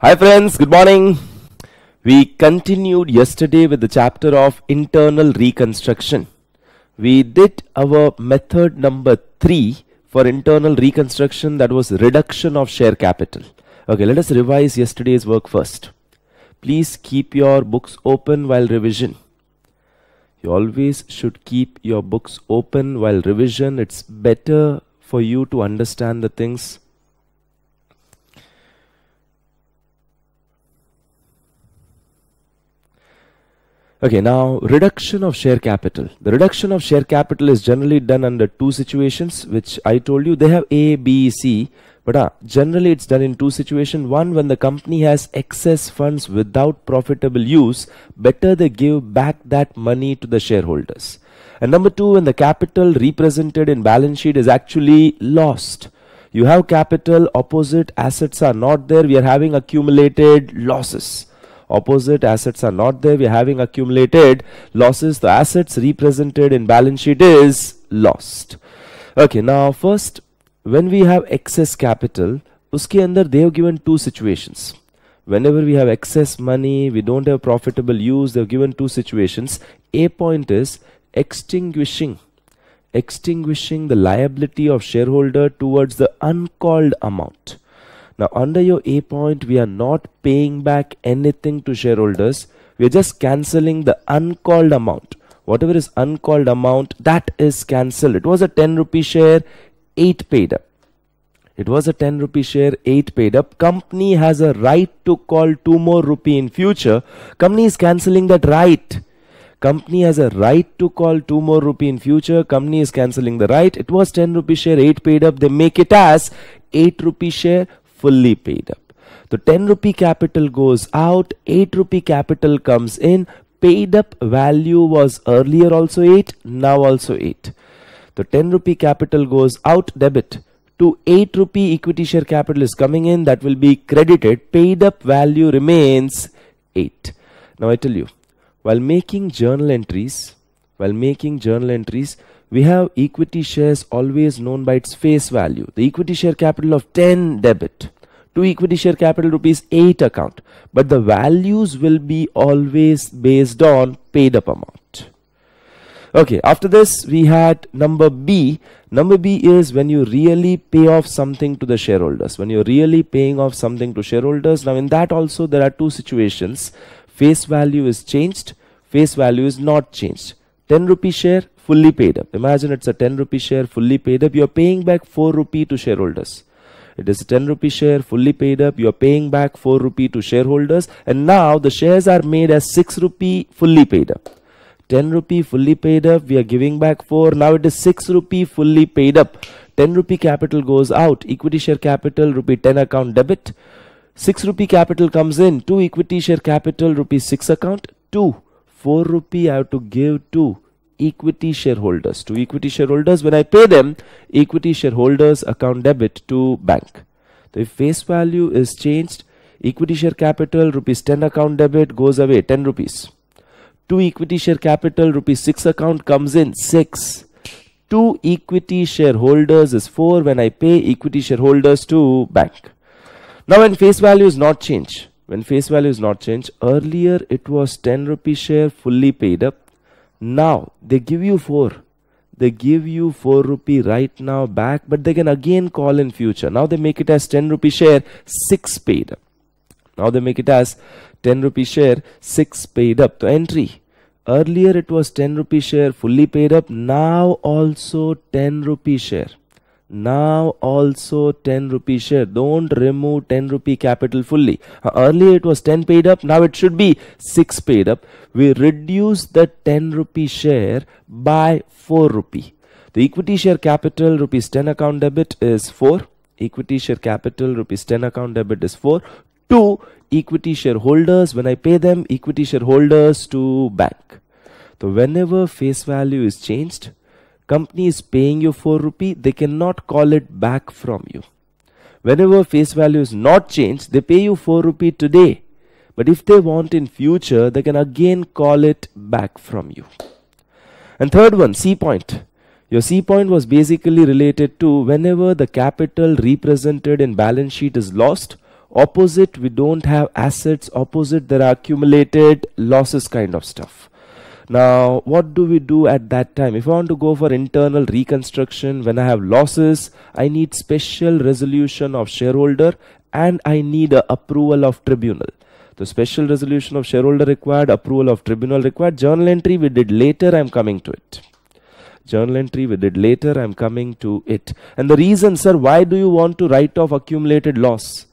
Hi friends, good morning. We continued yesterday with the chapter of internal reconstruction. We did our method number 3 for internal reconstruction that was reduction of share capital. Okay, let us revise yesterday's work first. Please keep your books open while revision. You always should keep your books open while revision. It's better for you to understand the things Okay, now reduction of share capital. The reduction of share capital is generally done under two situations, which I told you they have A, B, C. But uh, generally it's done in two situations. One, when the company has excess funds without profitable use, better they give back that money to the shareholders. And number two, when the capital represented in balance sheet is actually lost. You have capital, opposite assets are not there. We are having accumulated losses opposite assets are not there we are having accumulated losses the assets represented in balance sheet is lost okay now first when we have excess capital uske andar they have given two situations whenever we have excess money we don't have profitable use they have given two situations a point is extinguishing extinguishing the liability of shareholder towards the uncalled amount now under your A point, we are not paying back anything to shareholders. We are just cancelling the uncalled amount. Whatever is uncalled amount, that is cancelled. It was a 10 rupee share, 8 paid up. It was a 10 rupee share, 8 paid up. Company has a right to call 2 more rupee in future. Company is cancelling that right. Company has a right to call 2 more rupee in future. Company is cancelling the right. It was 10 rupee share, 8 paid up. They make it as 8 rupee share, fully paid up. The 10 rupee capital goes out, 8 rupee capital comes in, paid up value was earlier also 8, now also 8. The 10 rupee capital goes out debit to 8 rupee equity share capital is coming in that will be credited, paid up value remains 8. Now I tell you, while making journal entries, while making journal entries, we have equity shares always known by its face value. The equity share capital of 10 debit to equity share capital rupees 8 account. But the values will be always based on paid up amount. Okay, after this we had number B. Number B is when you really pay off something to the shareholders. When you're really paying off something to shareholders. Now in that also there are two situations. Face value is changed, face value is not changed. 10 rupee share fully paid up. Imagine it's a 10 rupee share fully paid up. You're paying back 4 rupee to shareholders. It is a 10 rupee share fully paid up. You're paying back 4 rupee to shareholders. And now the shares are made as 6 rupee fully paid up. 10 rupee fully paid up. We are giving back 4. Now it is 6 rupee fully paid up. 10 rupee capital goes out. Equity share capital rupee 10 account debit. 6 rupee capital comes in. 2 equity share capital rupee 6 account. 2. 4 rupee I have to give two equity shareholders to equity shareholders when I pay them equity shareholders account debit to bank so if face value is changed equity share capital rupees 10 account debit goes away 10 rupees Two equity share capital rupees 6 account comes in 6 Two equity shareholders is 4 when I pay equity shareholders to bank now when face value is not changed when face value is not changed earlier it was 10 rupee share fully paid up now they give you 4. They give you 4 rupee right now back, but they can again call in future. Now they make it as 10 rupee share, 6 paid up. Now they make it as 10 rupee share, 6 paid up. So entry. Earlier it was 10 rupee share fully paid up. Now also 10 rupee share now also 10 rupee share don't remove 10 rupee capital fully uh, earlier it was 10 paid up now it should be 6 paid up we reduce the 10 rupee share by 4 rupee the equity share capital rupees 10 account debit is 4 equity share capital rupees 10 account debit is 4 2 equity shareholders when i pay them equity shareholders to bank so whenever face value is changed company is paying you 4 rupee, they cannot call it back from you. Whenever face value is not changed, they pay you 4 rupee today. But if they want in future, they can again call it back from you. And third one, C point. Your C point was basically related to whenever the capital represented in balance sheet is lost, opposite we don't have assets, opposite there are accumulated losses kind of stuff. Now, what do we do at that time? If I want to go for internal reconstruction, when I have losses, I need special resolution of shareholder and I need a approval of tribunal. The special resolution of shareholder required, approval of tribunal required, journal entry we did later, I'm coming to it journal entry we did later i'm coming to it and the reason sir why do you want to write off accumulated loss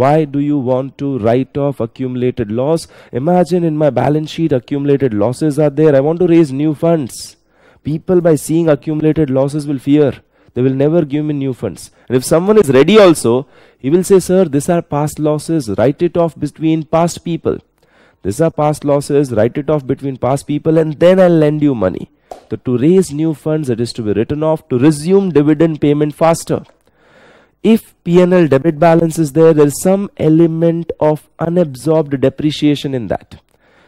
why do you want to write off accumulated loss? Imagine in my balance sheet, accumulated losses are there. I want to raise new funds. People, by seeing accumulated losses, will fear. They will never give me new funds. And if someone is ready also, he will say, Sir, these are past losses. Write it off between past people. These are past losses. Write it off between past people, and then I'll lend you money. So to raise new funds, it is to be written off to resume dividend payment faster if P&L debit balance is there, there is some element of unabsorbed depreciation in that.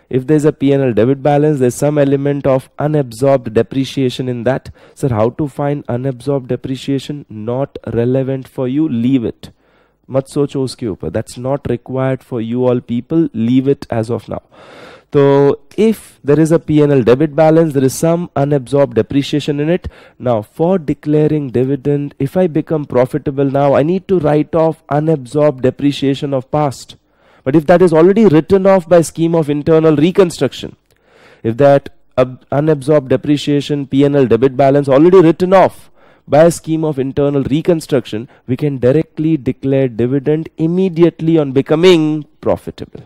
If there's a P&L debit balance, there's some element of unabsorbed depreciation in that. Sir, how to find unabsorbed depreciation? Not relevant for you, leave it. मत सोचो उसके ऊपर that's not required for you all people leave it as of so if there is a P&L debit balance, there is some unabsorbed depreciation in it. Now for declaring dividend, if I become profitable now, I need to write off unabsorbed depreciation of past. But if that is already written off by scheme of internal reconstruction, if that unabsorbed depreciation P&L debit balance already written off, by a scheme of internal reconstruction, we can directly declare dividend immediately on becoming profitable.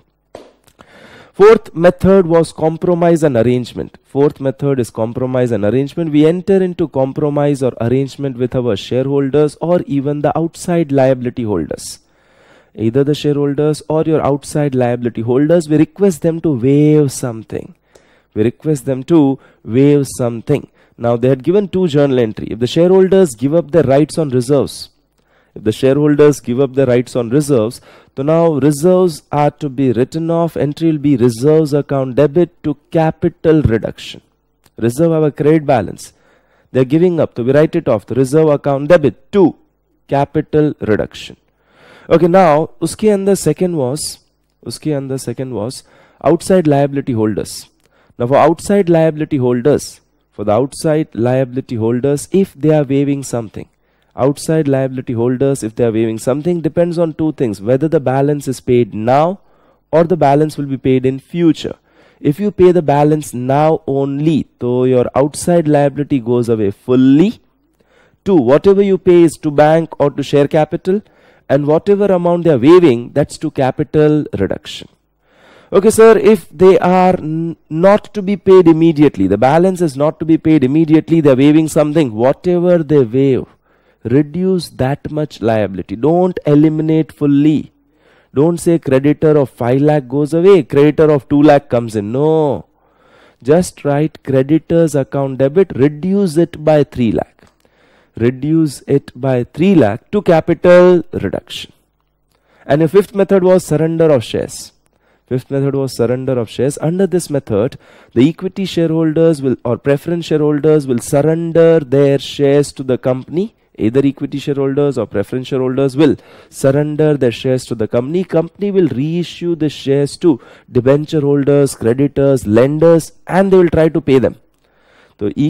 Fourth method was compromise and arrangement. Fourth method is compromise and arrangement. We enter into compromise or arrangement with our shareholders or even the outside liability holders. Either the shareholders or your outside liability holders, we request them to waive something. We request them to waive something. Now they had given two journal entry. If the shareholders give up their rights on reserves, if the shareholders give up their rights on reserves, so now reserves are to be written off. Entry will be reserves account debit to capital reduction. Reserve have a credit balance. They are giving up. So we write it off. The reserve account debit to capital reduction. Okay, now and the second was and the second was outside liability holders. Now for outside liability holders, for the outside liability holders, if they are waiving something, outside liability holders if they are waiving something depends on two things whether the balance is paid now or the balance will be paid in future if you pay the balance now only so your outside liability goes away fully two whatever you pay is to bank or to share capital and whatever amount they are waiving that's to capital reduction okay sir if they are not to be paid immediately the balance is not to be paid immediately they're waiving something whatever they waive reduce that much liability don't eliminate fully don't say creditor of 5 lakh goes away creditor of 2 lakh comes in no just write creditors account debit reduce it by 3 lakh reduce it by 3 lakh to capital reduction and the fifth method was surrender of shares fifth method was surrender of shares under this method the equity shareholders will or preference shareholders will surrender their shares to the company either equity shareholders or preference shareholders will surrender their shares to the company company will reissue the shares to debenture holders creditors lenders and they will try to pay them so e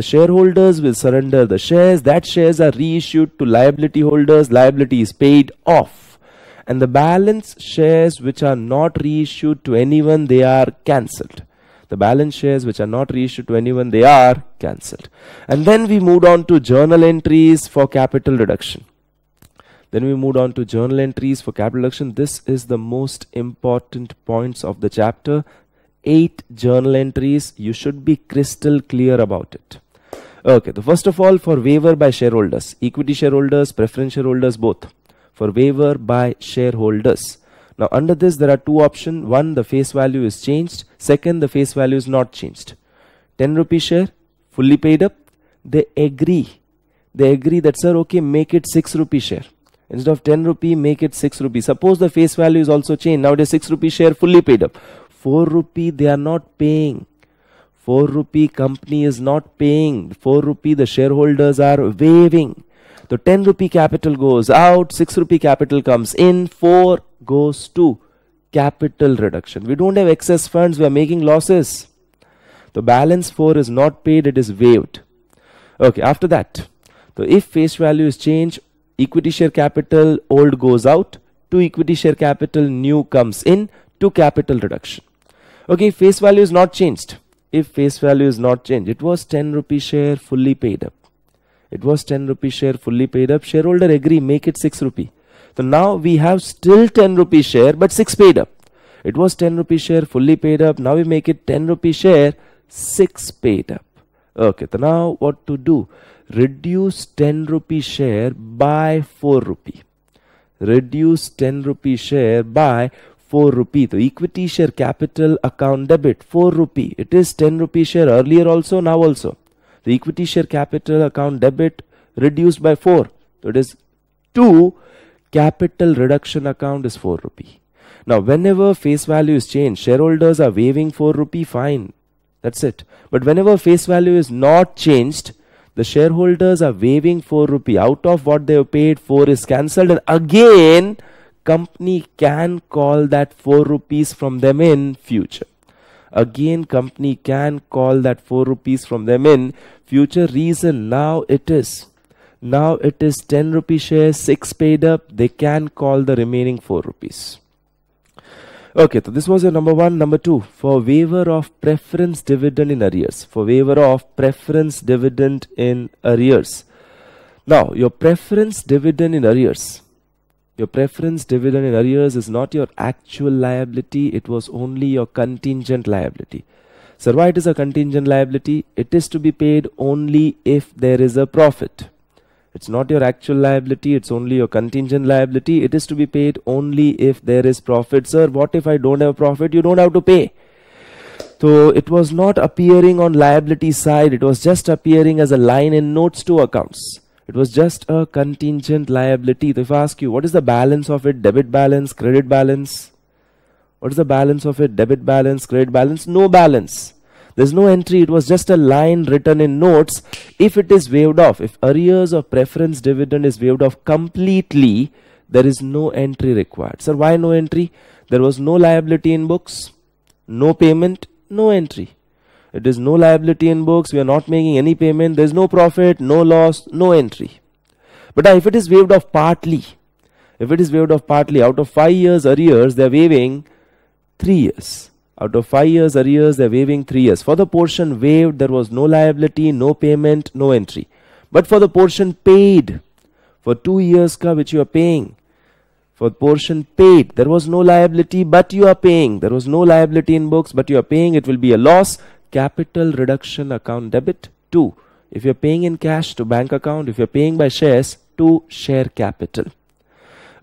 the shareholders will surrender the shares that shares are reissued to liability holders liability is paid off and the balance shares which are not reissued to anyone they are cancelled the balance shares which are not reissued to anyone they are cancelled and then we moved on to journal entries for capital reduction then we moved on to journal entries for capital reduction this is the most important points of the chapter eight journal entries you should be crystal clear about it okay the first of all for waiver by shareholders equity shareholders preference shareholders both for waiver by shareholders now under this there are two options. One the face value is changed. Second the face value is not changed. 10 rupee share fully paid up. They agree. They agree that sir okay make it 6 rupee share. Instead of 10 rupee make it 6 rupee. Suppose the face value is also changed. Now Nowadays 6 rupee share fully paid up. 4 rupee they are not paying. 4 rupee company is not paying. 4 rupee the shareholders are waiving the 10 rupee capital goes out 6 rupee capital comes in 4 goes to capital reduction we don't have excess funds we are making losses the balance 4 is not paid it is waived okay after that so if face value is changed equity share capital old goes out to equity share capital new comes in to capital reduction okay face value is not changed if face value is not changed it was 10 rupee share fully paid up it was 10 rupee share fully paid up. Shareholder agree, make it 6 rupee. So now we have still 10 rupee share, but 6 paid up. It was 10 rupee share fully paid up. Now we make it 10 rupee share, 6 paid up. Okay, so now what to do? Reduce 10 rupee share by 4 rupee. Reduce 10 rupee share by 4 rupee. The equity share capital account debit 4 rupee. It is 10 rupee share earlier also, now also the equity share capital account debit reduced by 4 so it is 2 capital reduction account is 4 rupee now whenever face value is changed shareholders are waiving 4 rupee fine that's it but whenever face value is not changed the shareholders are waiving 4 rupee out of what they have paid 4 is cancelled and again company can call that 4 rupees from them in future again company can call that 4 rupees from them in future reason now it is now it is 10 rupee share 6 paid up they can call the remaining 4 rupees okay so this was your number one number two for waiver of preference dividend in arrears for waiver of preference dividend in arrears now your preference dividend in arrears your preference dividend in arrears is not your actual liability it was only your contingent liability so why it is a contingent liability? It is to be paid only if there is a profit. It's not your actual liability, it's only your contingent liability. It is to be paid only if there is profit. Sir, what if I don't have profit? You don't have to pay. So it was not appearing on liability side, it was just appearing as a line in notes to accounts. It was just a contingent liability. If I ask you, what is the balance of it? Debit balance, credit balance? What is the balance of it? Debit balance, credit balance? No balance. There's no entry. It was just a line written in notes. If it is waived off, if arrears or preference dividend is waived off completely, there is no entry required. Sir, why no entry? There was no liability in books, no payment, no entry. It is no liability in books. We are not making any payment. There is no profit, no loss, no entry. But ah, if it is waived off partly, if it is waived off partly, out of five years arrears, they are waiving 3 years. Out of 5 years arrears, they're waiving 3 years. For the portion waived, there was no liability, no payment, no entry. But for the portion paid, for 2 years ka which you are paying, for portion paid, there was no liability, but you are paying. There was no liability in books, but you are paying. It will be a loss. Capital reduction account debit, 2. If you're paying in cash to bank account, if you're paying by shares, to share capital.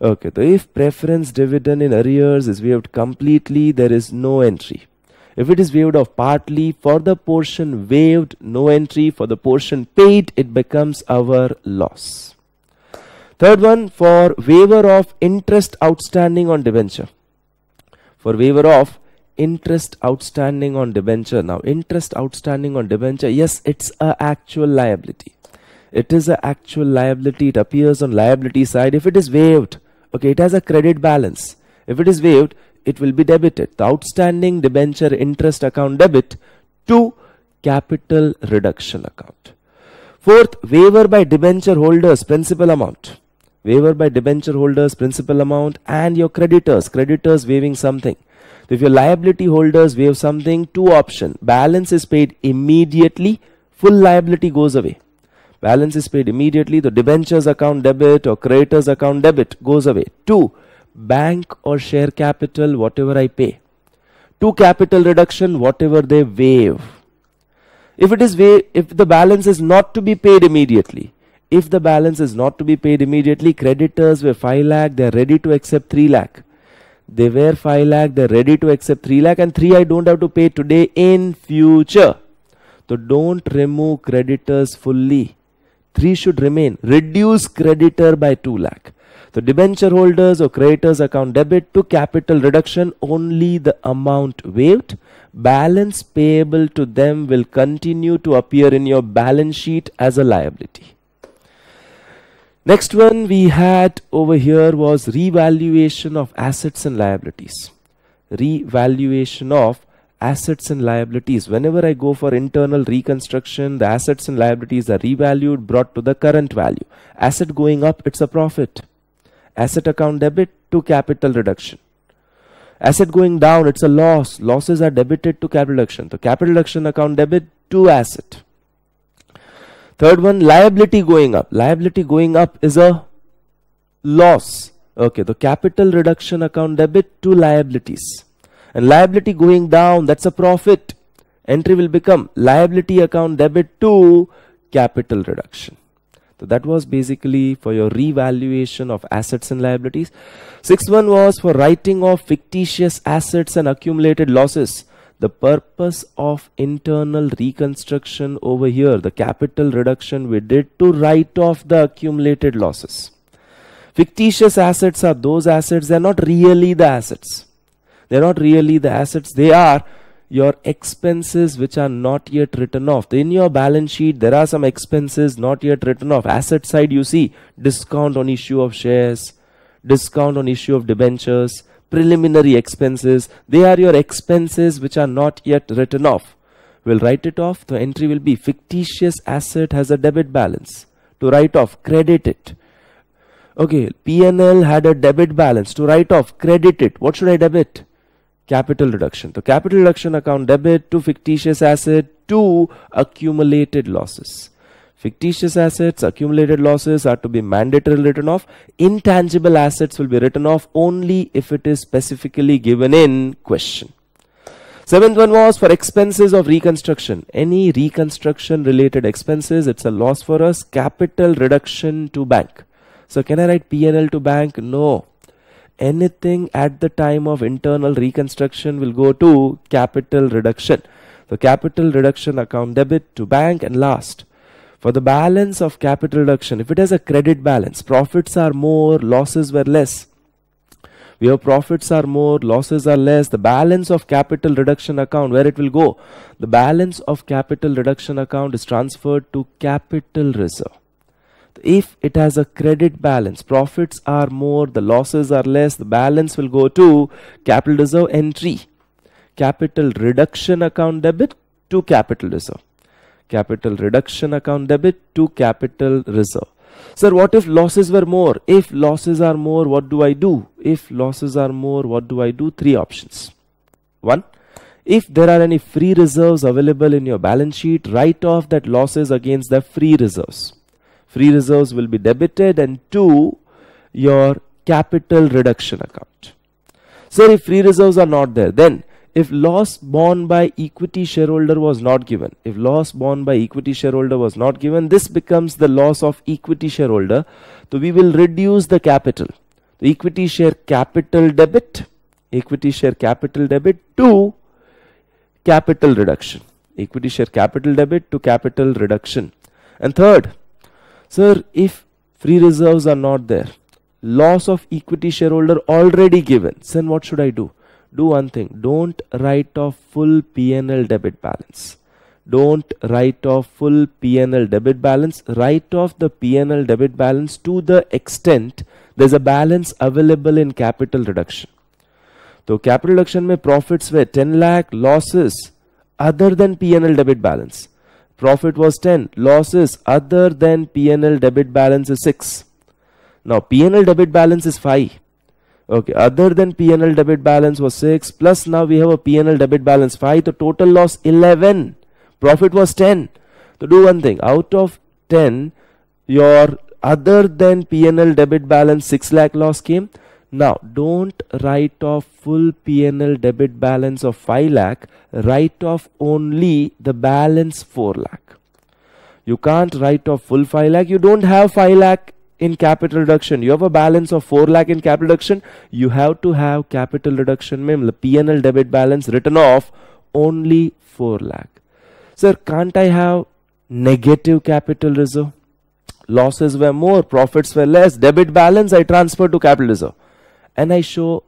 Okay, so if preference dividend in arrears is waived completely, there is no entry. If it is waived off partly, for the portion waived, no entry. For the portion paid, it becomes our loss. Third one, for waiver of interest outstanding on debenture. For waiver of interest outstanding on debenture. Now, interest outstanding on debenture, yes, it's a actual liability. It is a actual liability. It appears on liability side. If it is waived, Okay, it has a credit balance. If it is waived, it will be debited. The outstanding debenture interest account debit to capital reduction account. Fourth, waiver by debenture holders principal amount. Waiver by debenture holders principal amount and your creditors. Creditors waiving something. if your liability holders waive something, two option. Balance is paid immediately, full liability goes away. Balance is paid immediately. The debentures account debit or creditors account debit goes away. Two, bank or share capital, whatever I pay. Two, capital reduction, whatever they waive. If it is wa- if the balance is not to be paid immediately, if the balance is not to be paid immediately, creditors were 5 lakh, they are ready to accept 3 lakh. They were 5 lakh, they are ready to accept 3 lakh, and 3 I don't have to pay today in future. So don't remove creditors fully. 3 should remain. Reduce creditor by 2 lakh. So debenture holders or creditors account debit to capital reduction only the amount waived. Balance payable to them will continue to appear in your balance sheet as a liability. Next one we had over here was revaluation of assets and liabilities. Revaluation of assets and liabilities. Whenever I go for internal reconstruction, the assets and liabilities are revalued, brought to the current value. Asset going up, it's a profit. Asset account debit to capital reduction. Asset going down, it's a loss. Losses are debited to capital reduction. So capital reduction account debit to asset. Third one, liability going up. Liability going up is a loss. Okay, the capital reduction account debit to liabilities and liability going down that's a profit entry will become liability account debit to capital reduction so that was basically for your revaluation of assets and liabilities sixth one was for writing off fictitious assets and accumulated losses the purpose of internal reconstruction over here the capital reduction we did to write off the accumulated losses fictitious assets are those assets they're not really the assets they're not really the assets. They are your expenses which are not yet written off. In your balance sheet, there are some expenses not yet written off. Asset side, you see discount on issue of shares, discount on issue of debentures, preliminary expenses. They are your expenses which are not yet written off. We'll write it off. The entry will be fictitious asset has a debit balance. To write off, credit it. Okay, PNL had a debit balance. To write off, credit it. What should I debit? capital reduction. So capital reduction account debit to fictitious asset to accumulated losses. Fictitious assets, accumulated losses are to be mandatory written off. Intangible assets will be written off only if it is specifically given in question. Seventh one was for expenses of reconstruction. Any reconstruction related expenses, it's a loss for us. Capital reduction to bank. So can I write PNL to bank? No anything at the time of internal reconstruction will go to capital reduction. So capital reduction account debit to bank and last. For the balance of capital reduction, if it has a credit balance, profits are more, losses were less. We have profits are more, losses are less. The balance of capital reduction account, where it will go? The balance of capital reduction account is transferred to capital reserve if it has a credit balance profits are more the losses are less the balance will go to capital reserve entry capital reduction account debit to capital reserve capital reduction account debit to capital reserve sir what if losses were more if losses are more what do i do if losses are more what do i do three options one if there are any free reserves available in your balance sheet write off that losses against the free reserves free reserves will be debited and two your capital reduction account sir if free reserves are not there then if loss borne by equity shareholder was not given if loss borne by equity shareholder was not given this becomes the loss of equity shareholder so we will reduce the capital the equity share capital debit equity share capital debit to capital reduction equity share capital debit to capital reduction and third Sir, if free reserves are not there, loss of equity shareholder already given, then what should I do? Do one thing, don't write off full PNL debit balance. Don't write off full PNL debit balance, write off the PNL debit balance to the extent there's a balance available in capital reduction. So, capital reduction may profits were 10 lakh losses other than PNL debit balance. Profit was 10. Losses other than PNL debit balance is 6. Now PNL debit balance is 5. Okay, other than PNL debit balance was 6 plus now we have a PNL debit balance 5. The total loss 11. Profit was 10. So do one thing. Out of 10, your other than PNL debit balance 6 lakh loss came now, don't write off full PNL debit balance of 5 lakh, write off only the balance 4 lakh. You can't write off full 5 lakh, you don't have 5 lakh in capital reduction. You have a balance of 4 lakh in capital reduction, you have to have capital reduction mem, the PNL debit balance written off only 4 lakh. Sir, can't I have negative capital reserve? Losses were more, profits were less, debit balance I transfer to capital reserve and I show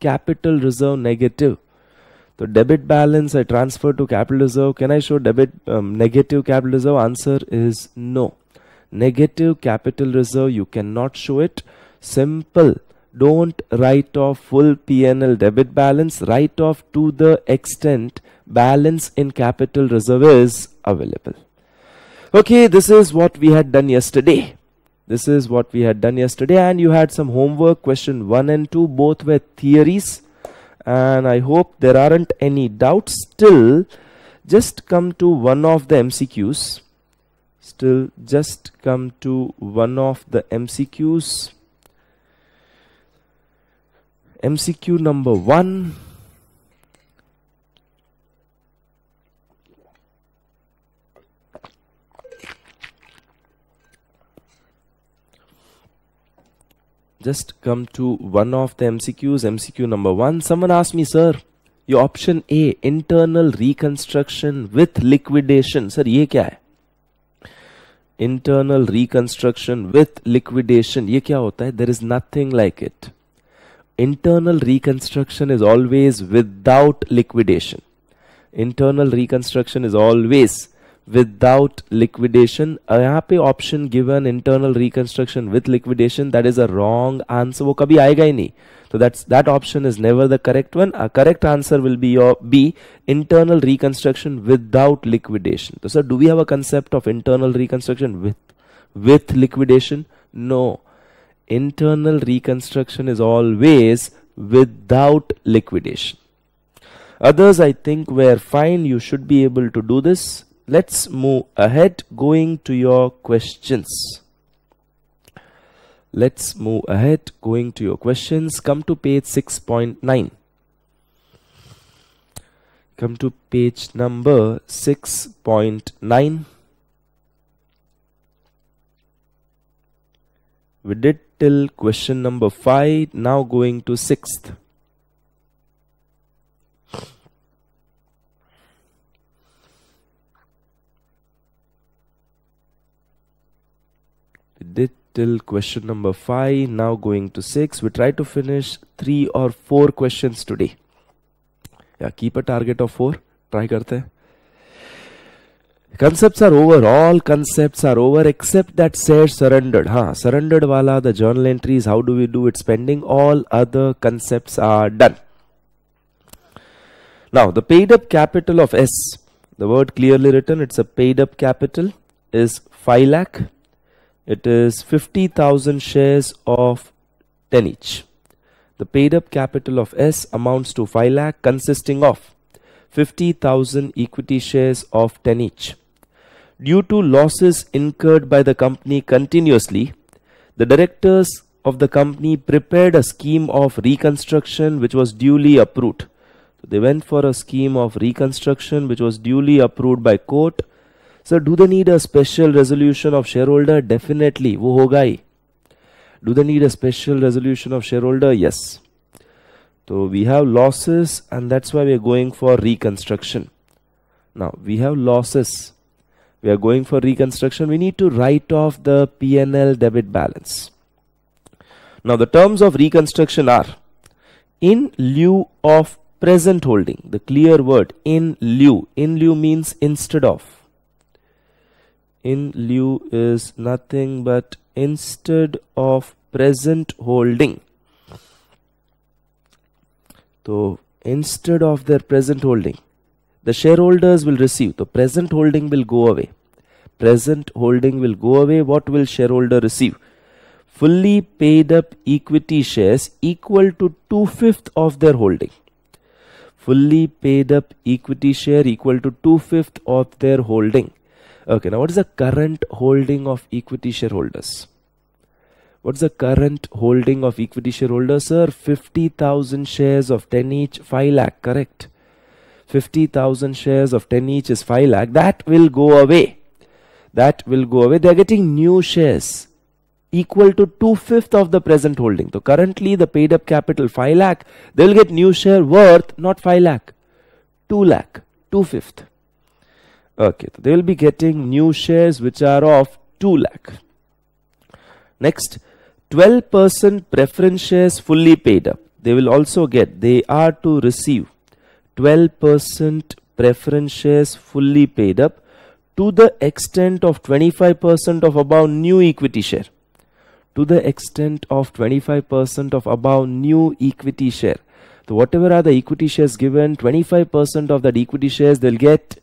capital reserve negative. So debit balance I transfer to capital reserve. Can I show debit um, negative capital reserve? Answer is no. Negative capital reserve you cannot show it. Simple. Don't write off full PNL debit balance. Write off to the extent balance in capital reserve is available. Okay, this is what we had done yesterday this is what we had done yesterday and you had some homework question 1 and 2 both were theories and I hope there aren't any doubts still just come to one of the MCQs still just come to one of the MCQs MCQ number 1 just come to one of the MCQs, MCQ number one. Someone asked me, sir, your option A, internal reconstruction with liquidation. Sir, ye kya hai Internal reconstruction with liquidation. ye kya hota hai There is nothing like it. Internal reconstruction is always without liquidation. Internal reconstruction is always without liquidation uh, यहाँ पे option given internal reconstruction with liquidation that is a wrong answer वो कभी आएगा ही नहीं so that's that option is never the correct one a correct answer will be your B internal reconstruction without liquidation so, do we have a concept of internal reconstruction with with liquidation no internal reconstruction is always without liquidation others I think were fine you should be able to do this let's move ahead going to your questions let's move ahead going to your questions come to page 6.9 come to page number 6.9 we did till question number 5 now going to 6th till question number 5 now going to 6 we try to finish 3 or 4 questions today yeah keep a target of 4 try karte concepts are over all concepts are over except that said surrendered ha huh? surrendered wala the journal entries how do we do it spending all other concepts are done now the paid up capital of s the word clearly written it's a paid up capital is 5 lakh it is 50,000 shares of 10 each. The paid up capital of S amounts to 5 lakh consisting of 50,000 equity shares of 10 each. Due to losses incurred by the company continuously, the directors of the company prepared a scheme of reconstruction which was duly approved. they went for a scheme of reconstruction which was duly approved by court sir do they need a special resolution of shareholder definitely वो होगा ही do they need a special resolution of shareholder yes तो we have losses and that's why we are going for reconstruction now we have losses we are going for reconstruction we need to write off the pnl debit balance now the terms of reconstruction are in lieu of present holding the clear word in lieu in lieu means instead of in lieu is nothing but instead of present holding so instead of their present holding the shareholders will receive the present holding will go away present holding will go away what will shareholder receive fully paid up equity shares equal to two-fifth of their holding fully paid up equity share equal to two-fifth of their holding Okay, now what is the current holding of equity shareholders? What's the current holding of equity shareholders, sir? 50,000 shares of 10 each, 5 lakh, correct? 50,000 shares of 10 each is 5 lakh. That will go away. That will go away. They are getting new shares equal to 2 fifth of the present holding. So currently the paid up capital 5 lakh, they will get new share worth not 5 lakh, 2 lakh, 2 fifth. Okay, so they will be getting new shares which are of 2 lakh. Next, 12% preference shares fully paid up. They will also get, they are to receive 12% preference shares fully paid up to the extent of 25% of above new equity share. To the extent of 25% of above new equity share. So whatever are the equity shares given, 25% of that equity shares they'll get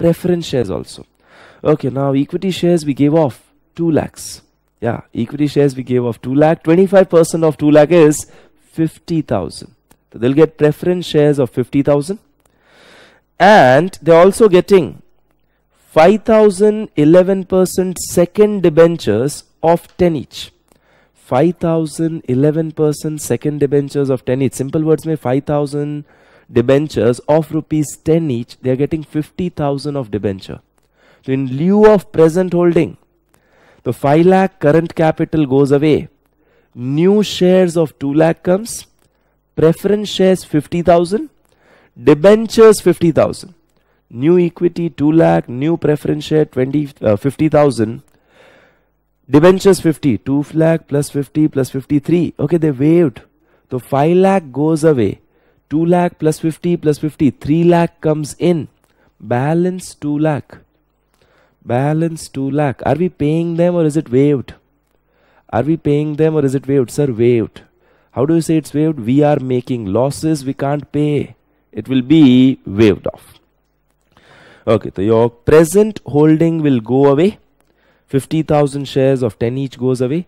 preference shares also okay now equity shares we gave off 2 lakhs yeah equity shares we gave off 2 lakh 25 percent of 2 lakh is 50000 so they'll get preference shares of 50000 and they're also getting 5011 percent second debentures of 10 each 5011 percent second debentures of 10 each simple words may 5000 debentures of rupees 10 each, they are getting 50,000 of debenture. So in lieu of present holding, the 5 lakh current capital goes away. New shares of 2 lakh comes, preference shares 50,000, debentures 50,000. New equity 2 lakh, new preference share 20, uh, 50,000 debentures 50 2 lakh plus 50 plus 53 okay they waived the 5 lakh goes away 2 lakh plus 50 plus 50 3 lakh comes in balance 2 lakh balance 2 lakh are we paying them or is it waived are we paying them or is it waived sir waived how do you say it's waived we are making losses we can't pay it will be waived off okay so your present holding will go away 50000 shares of 10 each goes away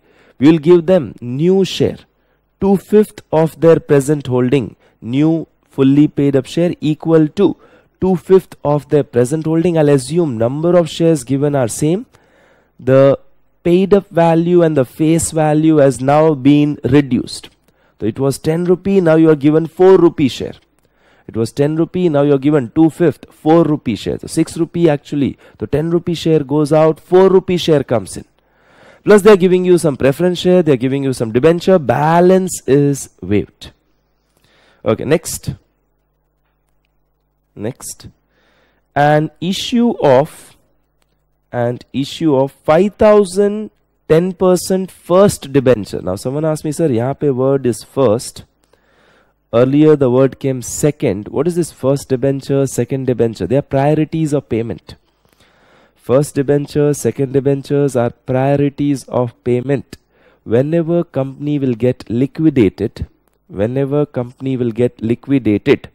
we will give them new share two-fifth of their present holding new fully paid up share equal to two-fifth of their present holding. I'll assume number of shares given are same. The paid up value and the face value has now been reduced. So it was 10 rupee, now you are given 4 rupee share. It was 10 rupee, now you are given 2 fifth, 4 rupee share. So 6 rupee actually, the so 10 rupee share goes out, 4 rupee share comes in. Plus they are giving you some preference share, they are giving you some debenture, balance is waived. Okay, next. Next. An issue of and issue of 5000 10% first debenture. Now someone asked me, sir, yahan pe word is first. Earlier the word came second. What is this first debenture, second debenture? They are priorities of payment. First debenture, second debentures are priorities of payment. Whenever company will get liquidated, whenever company will get liquidated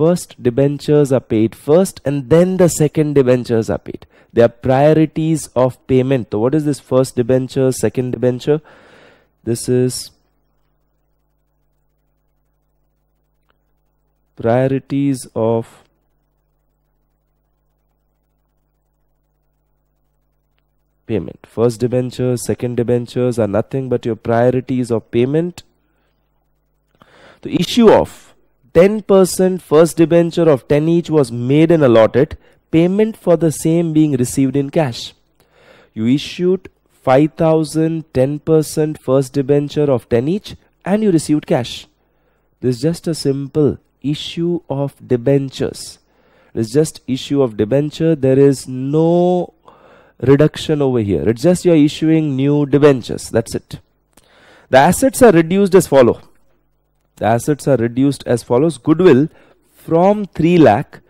first debentures are paid first and then the second debentures are paid they are priorities of payment so what is this first debenture second debenture this is priorities of payment. First debentures, second debentures are nothing but your priorities of payment issue of 10% first debenture of 10 each was made and allotted, payment for the same being received in cash. You issued 5000 10% first debenture of 10 each and you received cash. This is just a simple issue of debentures. It's just issue of debenture. There is no reduction over here. It's just you're issuing new debentures. That's it. The assets are reduced as follow the assets are reduced as follows goodwill from 3 lakh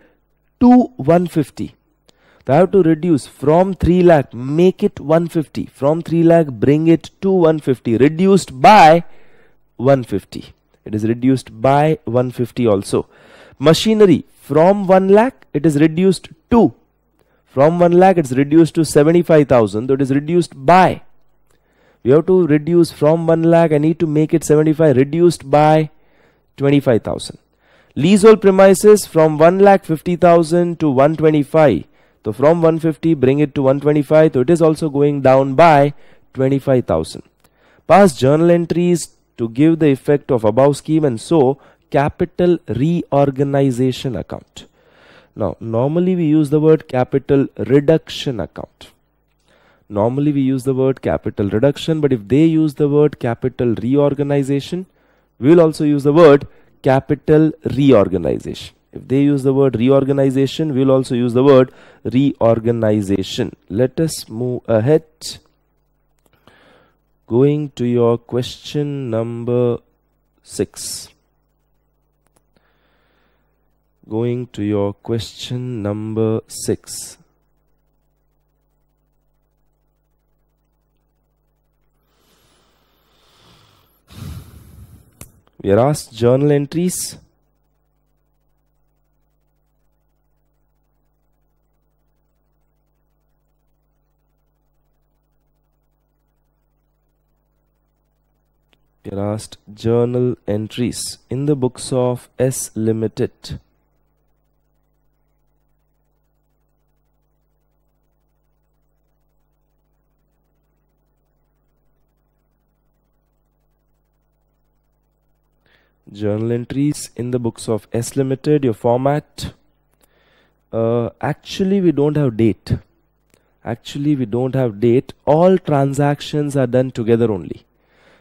to 150 so I have to reduce from 3 lakh make it 150 from 3 lakh bring it to 150 reduced by 150 it is reduced by 150 also machinery from 1 lakh it is reduced to from 1 lakh it's reduced to 75000 so it is reduced by we have to reduce from 1 lakh I need to make it 75 reduced by 25,000. Leasehold premises from 1,50,000 to 125. So from 150 bring it to 125. So it is also going down by 25,000. Pass journal entries to give the effect of above scheme and so capital reorganization account. Now normally we use the word capital reduction account normally we use the word capital reduction but if they use the word capital reorganization we will also use the word capital reorganization. If they use the word reorganization, we will also use the word reorganization. Let us move ahead. Going to your question number 6. Going to your question number 6. Whereas journal entries Whereas journal entries in the books of S Limited journal entries in the books of S Limited, your format. Uh, actually, we don't have date. Actually, we don't have date. All transactions are done together only.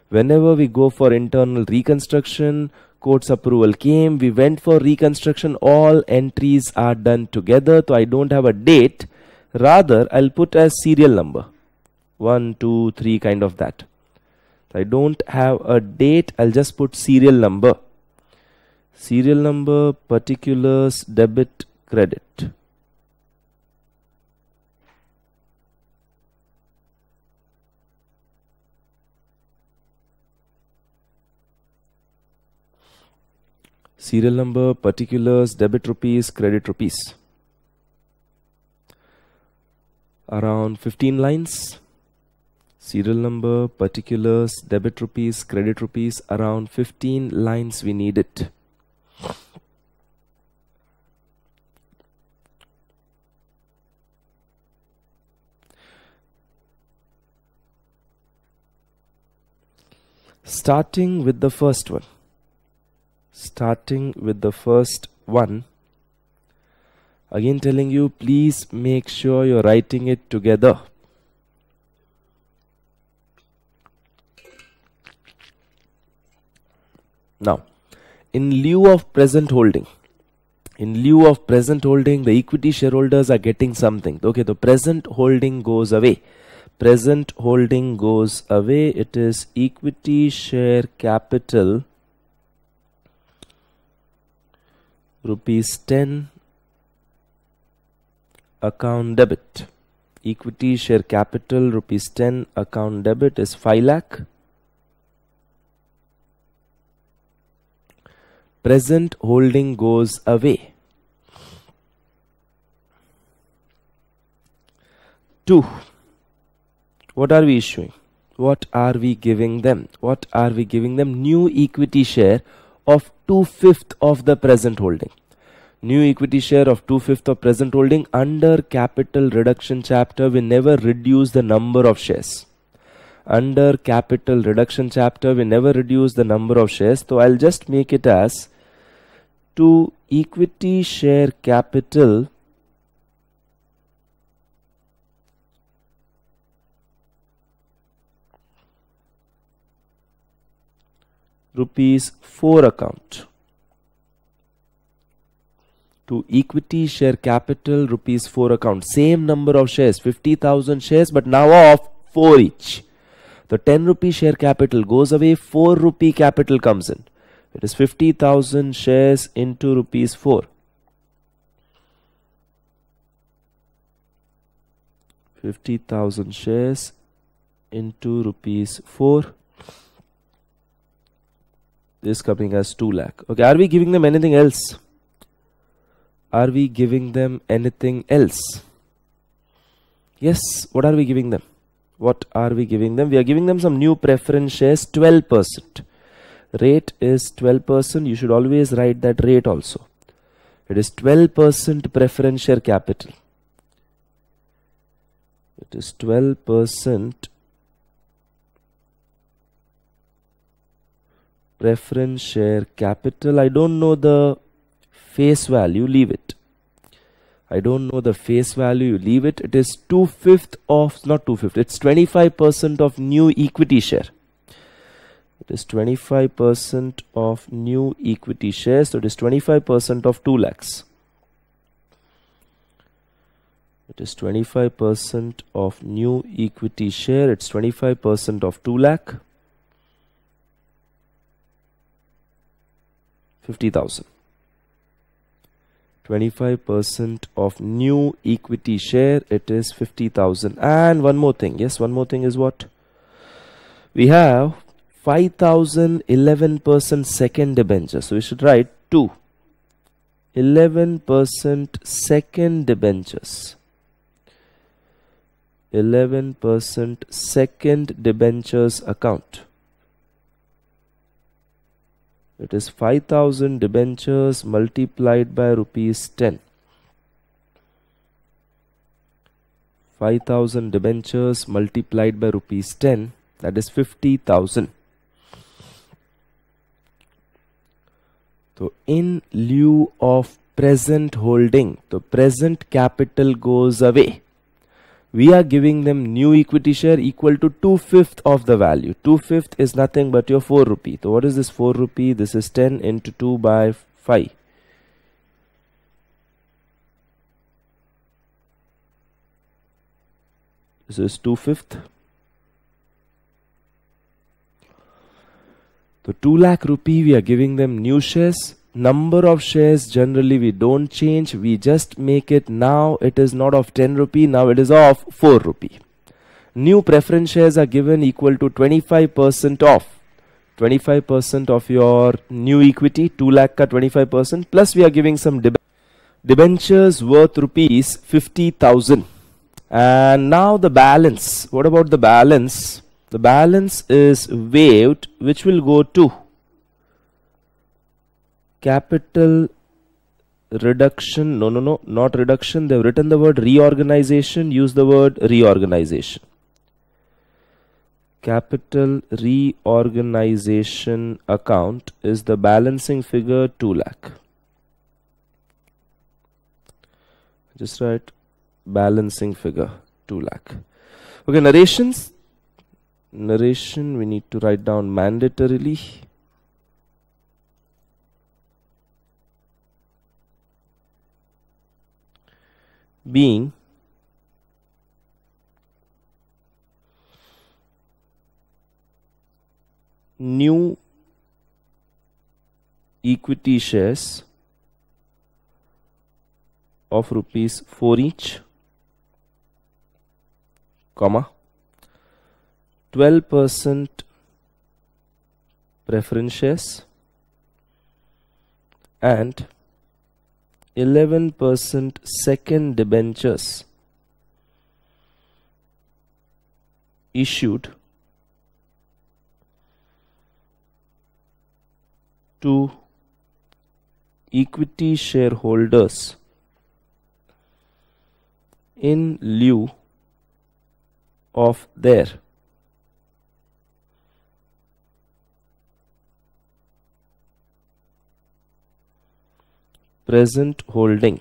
Whenever we go for internal reconstruction, court's approval came, we went for reconstruction, all entries are done together. So I don't have a date. Rather, I'll put a serial number. 1, 2, 3 kind of that. I don't have a date I'll just put serial number serial number particulars debit credit serial number particulars debit rupees credit rupees around 15 lines serial number, particulars, debit rupees, credit rupees, around 15 lines we need it. Starting with the first one. Starting with the first one. Again telling you, please make sure you're writing it together now in lieu of present holding in lieu of present holding the equity shareholders are getting something okay the present holding goes away present holding goes away it is equity share capital rupees 10 account debit equity share capital rupees 10 account debit is 5 lakh present holding goes away. 2. What are we issuing? What are we giving them? What are we giving them? New equity share of 2 of the present holding. New equity share of 2 of present holding under capital reduction chapter we never reduce the number of shares. Under capital reduction chapter we never reduce the number of shares. So I'll just make it as to equity share capital rupees 4 account to equity share capital rupees 4 account same number of shares 50000 shares but now of 4 each the 10 rupee share capital goes away 4 rupee capital comes in it is 50,000 shares into rupees 4. 50,000 shares into rupees 4 This coming as 2 lakh. Okay, are we giving them anything else? Are we giving them anything else? Yes, what are we giving them? What are we giving them? We are giving them some new preference shares 12% rate is 12% you should always write that rate also it is 12% preference share capital it is 12% preference share capital I don't know the face value leave it I don't know the face value you leave it it is two-fifth of not two-fifth it's 25% of new equity share it is 25% of new equity shares so it is 25% of 2 lakhs it is 25% of new equity share it's 25% of 2 lakh 50000 25% of new equity share it is 50000 and one more thing yes one more thing is what we have 5011% second debenture so we should write 2 11% second debentures 11% second debentures account it is 5000 debentures multiplied by rupees 10 5000 debentures multiplied by rupees 10 that is 50000 So, in lieu of present holding the present capital goes away we are giving them new equity share equal to two-fifth of the value two-fifth is nothing but your 4 rupee so what is this 4 rupee this is 10 into 2 by 5 this is two-fifth The 2 lakh rupee we are giving them new shares. Number of shares generally we don't change. We just make it now it is not of 10 rupee. Now it is of 4 rupee. New preference shares are given equal to 25% off. 25% of your new equity 2 lakh ka 25% plus we are giving some debentures worth rupees 50000 and now the balance what about the balance the balance is waived which will go to capital reduction no no no not reduction they've written the word reorganization use the word reorganization capital reorganization account is the balancing figure 2 lakh just write balancing figure 2 lakh okay narrations narration we need to write down mandatorily being new equity shares of rupees 4 each comma 12% preferences and 11% second debentures issued to equity shareholders in lieu of their present holding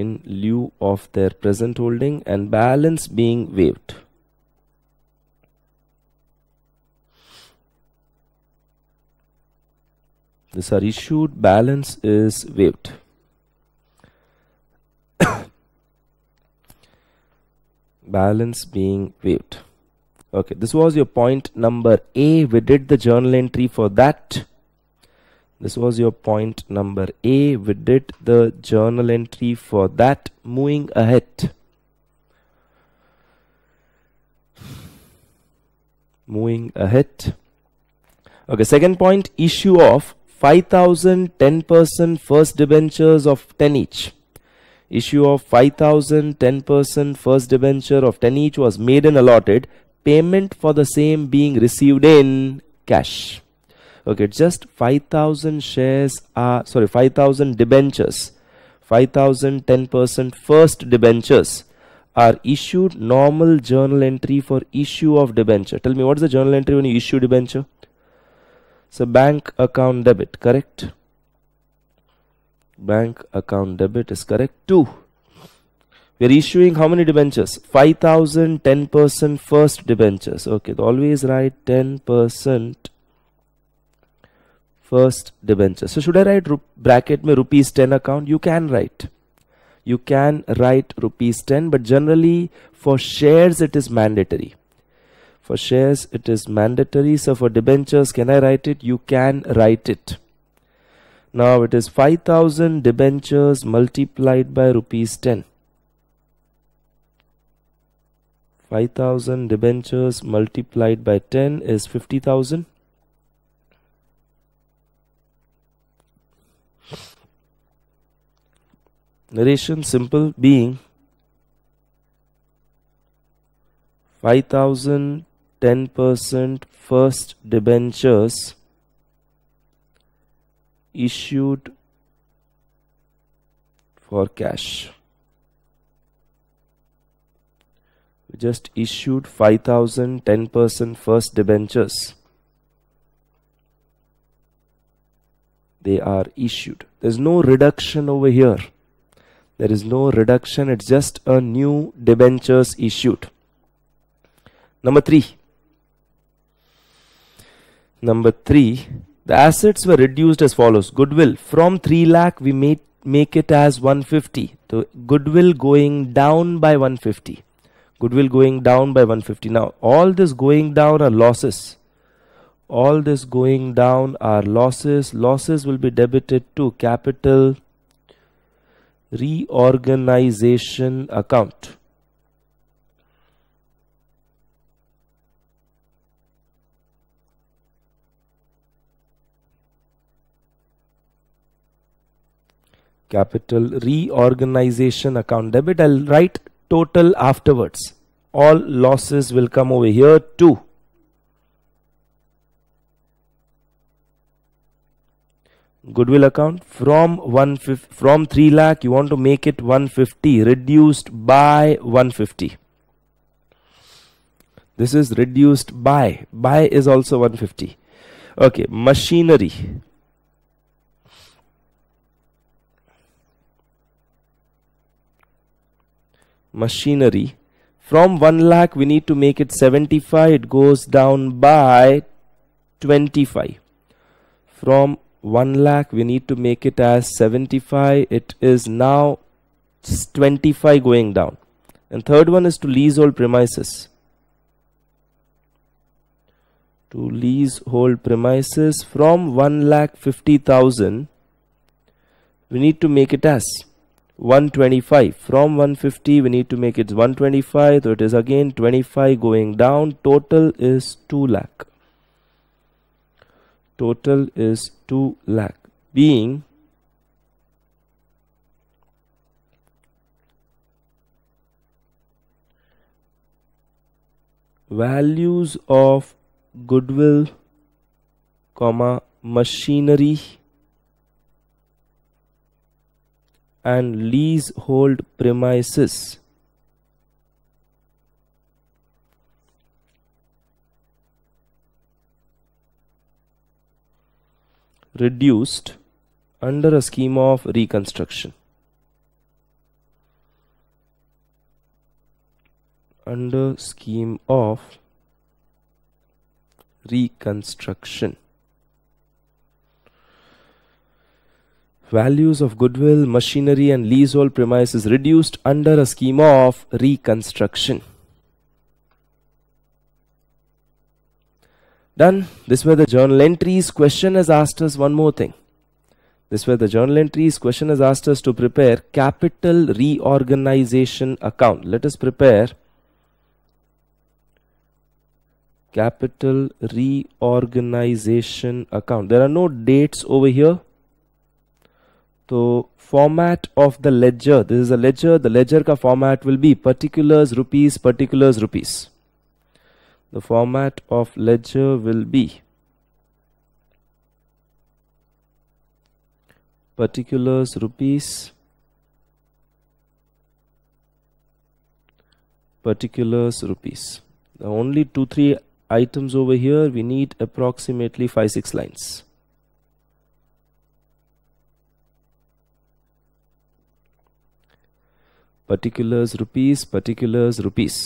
in lieu of their present holding and balance being waived. These are issued, balance is waived. balance being waived. Okay, this was your point number A. We did the journal entry for that this was your point number A we did the journal entry for that moving ahead moving ahead okay second point issue of 5000 10% first debentures of 10 each issue of 5000 10% first debenture of 10 each was made and allotted payment for the same being received in cash okay just 5000 shares are sorry 5000 debentures 5000 10% first debentures are issued normal journal entry for issue of debenture tell me what is the journal entry when you issue debenture so bank account debit correct bank account debit is correct 2 we are issuing how many debentures 5000 10% first debentures okay always write 10% first debenture. So should I write bracket mein rupees 10 account? You can write. You can write rupees 10 but generally for shares it is mandatory. For shares it is mandatory. So for debentures can I write it? You can write it. Now it is 5000 debentures multiplied by rupees 10. 5000 debentures multiplied by 10 is 50000 narration simple being 5000 10% first debentures issued for cash. We just issued 5000 10% first debentures. They are issued. There's no reduction over here there is no reduction it's just a new debentures issued number 3 number 3 the assets were reduced as follows goodwill from 3 lakh we made make it as 150 so goodwill going down by 150 goodwill going down by 150 now all this going down are losses all this going down are losses losses will be debited to capital reorganization account. capital reorganization account debit I'll write total afterwards all losses will come over here too goodwill account from one from 3 lakh you want to make it 150 reduced by 150 this is reduced by by is also 150 okay machinery machinery from 1 lakh we need to make it 75 it goes down by 25 from 1 lakh we need to make it as 75 it is now 25 going down and third one is to lease old premises to lease old premises from 1 lakh 50,000 we need to make it as 125 from 150 we need to make it 125 so it is again 25 going down total is 2 lakh total is 2 lakh being values of goodwill comma machinery and leasehold premises reduced under a scheme of reconstruction. Under scheme of reconstruction. Values of goodwill, machinery and leasehold premises reduced under a scheme of reconstruction. Done. This way, the journal entries. Question has asked us one more thing. This way, the journal entries. Question has asked us to prepare capital reorganization account. Let us prepare capital reorganization account. There are no dates over here. So format of the ledger. This is a ledger. The ledger ka format will be particulars rupees, particulars rupees the format of ledger will be particulars rupees particulars rupees the only two three items over here we need approximately five six lines particulars rupees particulars rupees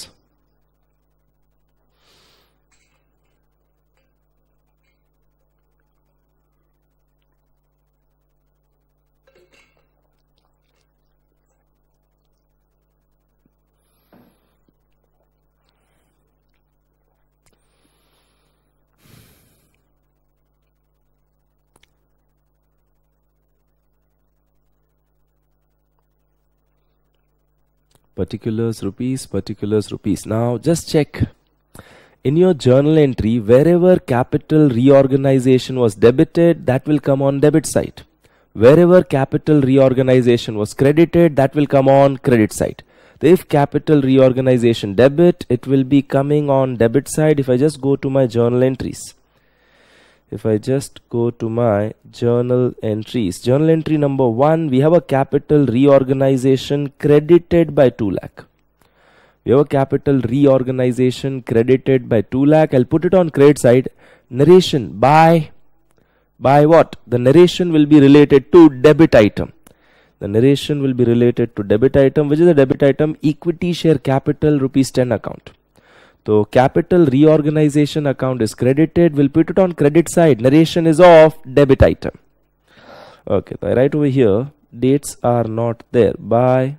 particulars rupees particulars rupees now just check in your journal entry wherever capital reorganization was debited that will come on debit side wherever capital reorganization was credited that will come on credit side if capital reorganization debit it will be coming on debit side if i just go to my journal entries if I just go to my journal entries journal entry number one we have a capital reorganization credited by 2 lakh we have a capital reorganization credited by 2 lakh I'll put it on credit side narration by by what the narration will be related to debit item the narration will be related to debit item which is the debit item equity share capital rupees 10 account so capital reorganization account is credited. We'll put it on credit side. Narration is of debit item. Okay, so right over here, dates are not there. By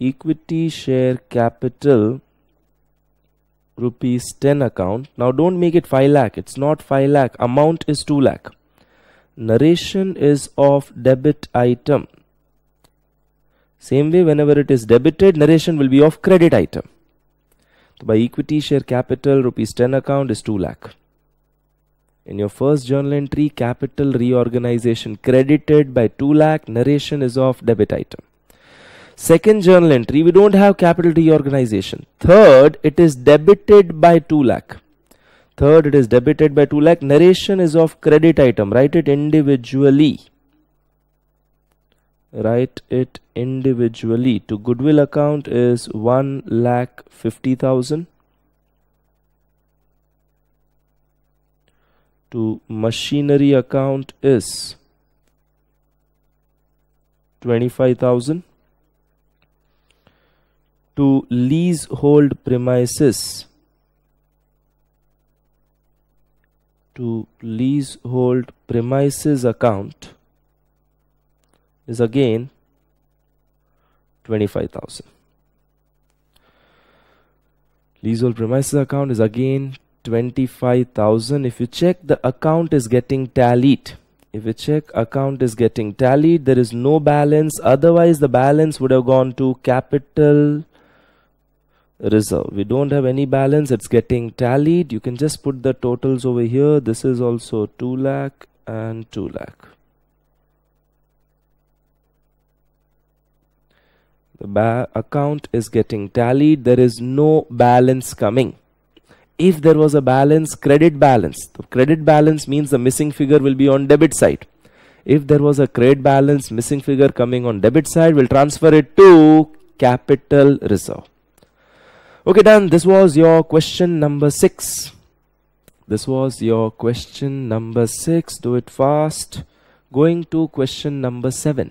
equity share capital rupees 10 account. Now don't make it 5 lakh. It's not 5 lakh. Amount is 2 lakh. Narration is of debit item. Same way, whenever it is debited, narration will be of credit item. So by equity share capital, rupees 10 account is 2 lakh. In your first journal entry, capital reorganization credited by 2 lakh, narration is of debit item. Second journal entry, we don't have capital reorganization. Third, it is debited by 2 lakh. Third, it is debited by 2 lakh. Narration is of credit item. Write it individually write it individually to goodwill account is 1 lakh 50000 to machinery account is 25000 to leasehold premises to leasehold premises account is again 25,000. Leasehold premises account is again 25,000. If you check the account is getting tallied. If you check account is getting tallied, there is no balance. Otherwise the balance would have gone to capital reserve. We don't have any balance. It's getting tallied. You can just put the totals over here. This is also 2 lakh and 2 lakh. the account is getting tallied there is no balance coming if there was a balance credit balance the credit balance means the missing figure will be on debit side if there was a credit balance missing figure coming on debit side we'll transfer it to capital reserve okay done this was your question number 6 this was your question number 6 do it fast going to question number 7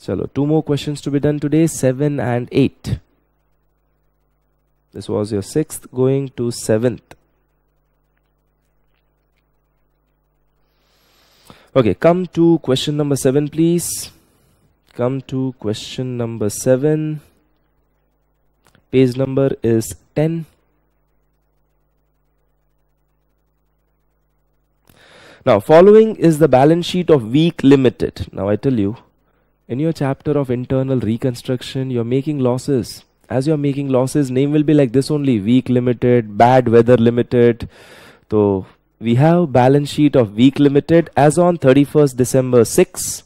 Chalo, two more questions to be done today, 7 and 8. This was your 6th going to 7th. Okay, come to question number 7 please. Come to question number 7. Page number is 10. Now, following is the balance sheet of Week Limited. Now, I tell you, in your chapter of internal reconstruction you're making losses as you're making losses name will be like this only weak limited bad weather limited so we have balance sheet of weak limited as on 31st december 6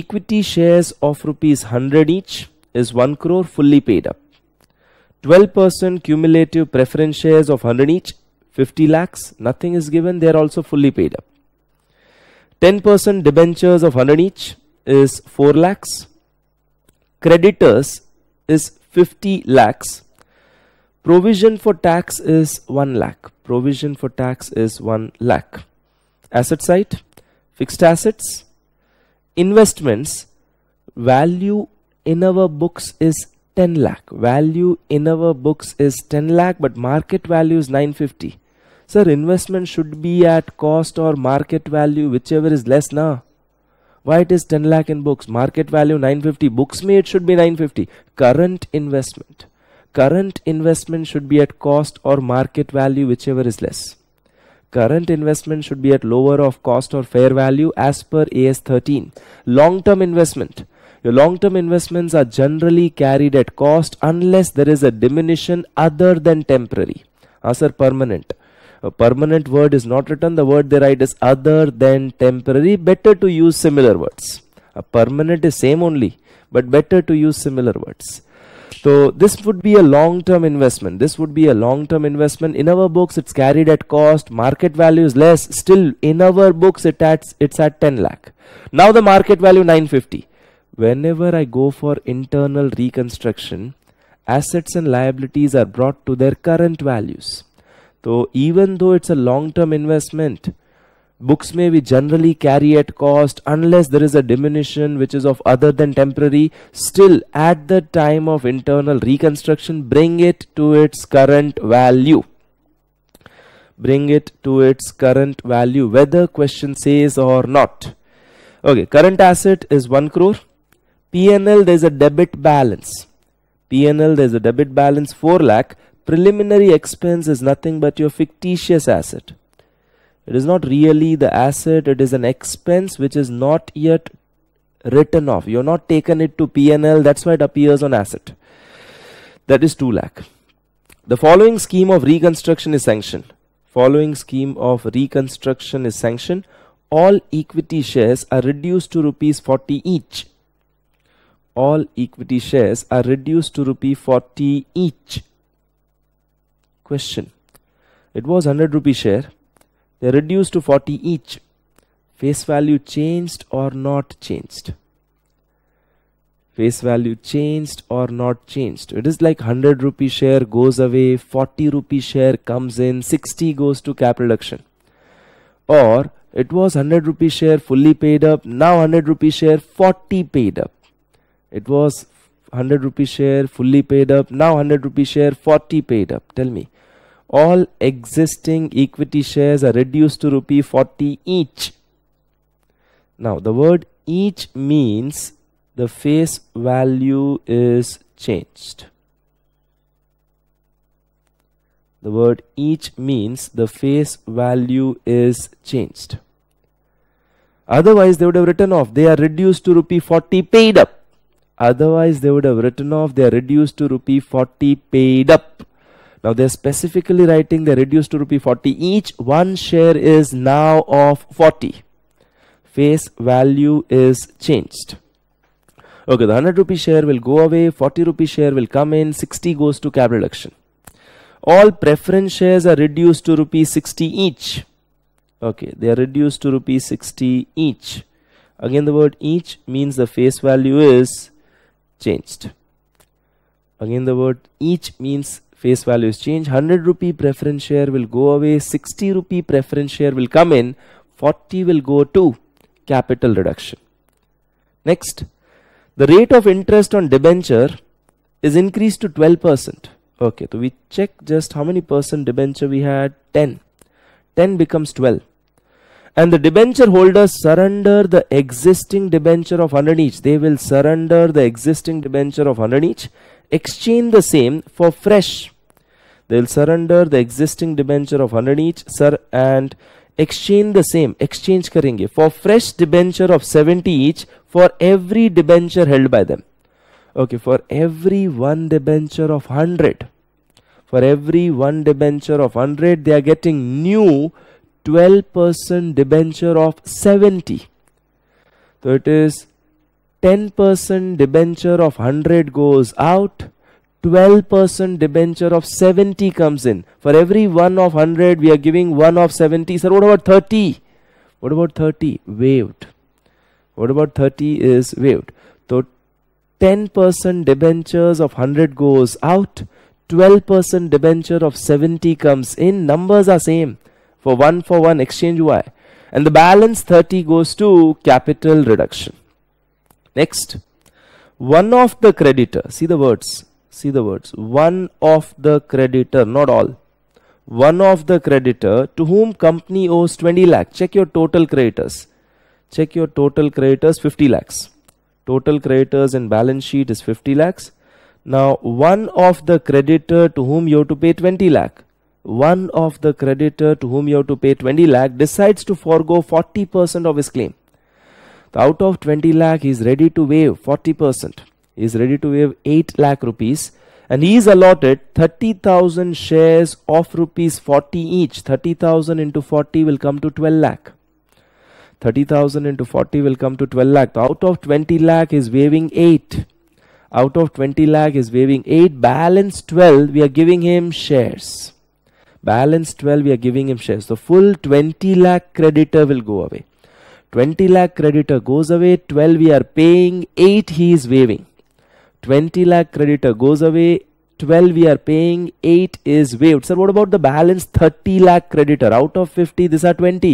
equity shares of rupees 100 each is 1 crore fully paid up 12% cumulative preference shares of 100 each 50 lakhs nothing is given they are also fully paid up 10% debentures of 100 each is 4 lakhs. Creditors is 50 lakhs. Provision for tax is 1 lakh. Provision for tax is 1 lakh. Asset side, fixed assets. Investments, value in our books is 10 lakh. Value in our books is 10 lakh but market value is 950. Sir, investment should be at cost or market value, whichever is less now. Why it is 10 lakh in books? Market value 950. Books me it should be 950. Current investment. Current investment should be at cost or market value, whichever is less. Current investment should be at lower of cost or fair value as per AS 13. Long term investment. Your long term investments are generally carried at cost unless there is a diminution other than temporary. as are permanent a permanent word is not written, the word they write is other than temporary. Better to use similar words. A permanent is same only, but better to use similar words. So this would be a long-term investment. This would be a long-term investment. In our books, it's carried at cost. Market value is less. Still, in our books, it adds. it's at 10 lakh. Now the market value 950. Whenever I go for internal reconstruction, assets and liabilities are brought to their current values. So even though it's a long-term investment, books may be generally carry at cost unless there is a diminution which is of other than temporary still at the time of internal reconstruction bring it to its current value bring it to its current value whether question says or not okay current asset is 1 crore pnl there is a debit balance pnl there is a debit balance 4 lakh preliminary expense is nothing but your fictitious asset. It is not really the asset, it is an expense which is not yet written off. You're not taken it to PNL, that's why it appears on asset. That is 2 lakh. The following scheme of reconstruction is sanctioned. Following scheme of reconstruction is sanctioned. All equity shares are reduced to rupees 40 each. All equity shares are reduced to rupee 40 each Question. It was 100 rupee share. They reduced to 40 each. Face value changed or not changed? Face value changed or not changed. It is like 100 rupee share goes away, 40 rupee share comes in, 60 goes to cap reduction. Or it was 100 rupee share fully paid up, now 100 rupee share 40 paid up. It was 100 rupee share fully paid up, now 100 rupee share 40 paid up. Tell me, all existing equity shares are reduced to rupee 40 each. Now the word each means the face value is changed. The word each means the face value is changed. Otherwise they would have written off they are reduced to rupee 40 paid up. Otherwise they would have written off they are reduced to rupee 40 paid up. Now they're specifically writing they're reduced to rupee 40 each. One share is now of 40. Face value is changed. Okay, the 100 rupee share will go away, 40 rupee share will come in, 60 goes to capital reduction. All preference shares are reduced to rupee 60 each. Okay, they are reduced to rupee 60 each. Again, the word each means the face value is changed. Again, the word each means face values change. 100 rupee preference share will go away 60 rupee preference share will come in 40 will go to capital reduction next the rate of interest on debenture is increased to 12 percent okay so we check just how many percent debenture we had 10 10 becomes 12 and the debenture holders surrender the existing debenture of 100 each they will surrender the existing debenture of 100 each exchange the same for fresh they will surrender the existing debenture of 100 each sir and exchange the same exchange karenge for fresh debenture of 70 each for every debenture held by them okay for every one debenture of 100 for every one debenture of 100 they are getting new 12% debenture of 70 so it is 10% debenture of 100 goes out 12% debenture of 70 comes in. For every 1 of 100, we are giving 1 of 70. Sir, what about 30? What about 30? Waived. What about 30 is waived. So 10% debentures of 100 goes out. 12% debenture of 70 comes in. Numbers are same. For 1 for 1 exchange Y. And the balance 30 goes to capital reduction. Next. One of the creditor. See the words see the words one of the creditor not all one of the creditor to whom company owes 20 lakh check your total creditors check your total creditors 50 lakhs total creditors in balance sheet is 50 lakhs now one of the creditor to whom you have to pay 20 lakh one of the creditor to whom you have to pay 20 lakh decides to forego 40% of his claim out of 20 lakh he is ready to waive 40% is ready to waive 8 lakh rupees and he is allotted 30,000 shares of rupees 40 each. 30,000 into 40 will come to 12 lakh. 30,000 into 40 will come to 12 lakh. out of 20 lakh is waiving 8. Out of 20 lakh is waiving 8. Balance 12 we are giving him shares. Balance 12 we are giving him shares. The so full 20 lakh creditor will go away. 20 lakh creditor goes away. 12 we are paying. 8 he is waiving. 20 lakh creditor goes away 12 we are paying 8 is waived sir what about the balance 30 lakh creditor out of 50 these are 20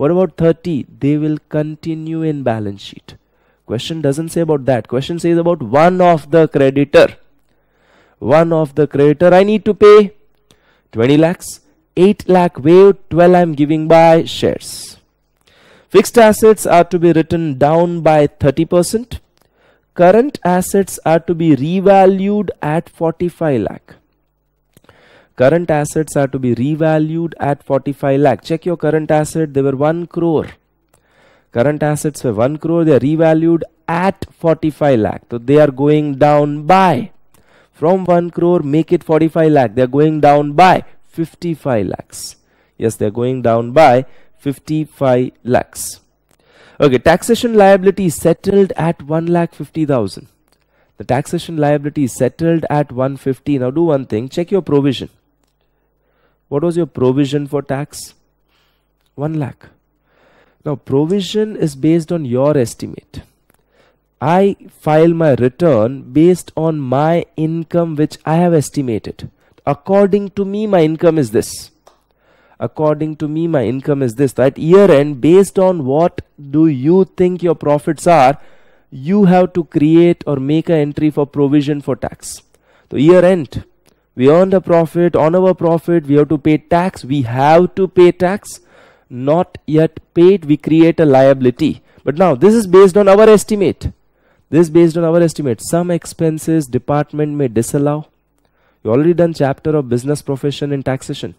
what about 30 they will continue in balance sheet question doesn't say about that question says about one of the creditor one of the creditor i need to pay 20 lakhs 8 lakh waived 12 i'm giving by shares fixed assets are to be written down by 30 percent current assets are to be revalued at 45 lakh current assets are to be revalued at 45 lakh check your current asset they were 1 crore current assets were 1 crore they are revalued at 45 lakh so they are going down by from 1 crore make it 45 lakh they are going down by 55 lakhs yes they are going down by 55 lakhs Okay, taxation liability is settled at one lakh fifty thousand. The taxation liability is settled at 150. Now do one thing, check your provision. What was your provision for tax? 1 lakh. Now provision is based on your estimate. I file my return based on my income which I have estimated. According to me, my income is this according to me my income is this at year end based on what do you think your profits are you have to create or make an entry for provision for tax so year end we earned a profit on our profit we have to pay tax we have to pay tax not yet paid we create a liability but now this is based on our estimate this is based on our estimate some expenses department may disallow you already done chapter of business profession in taxation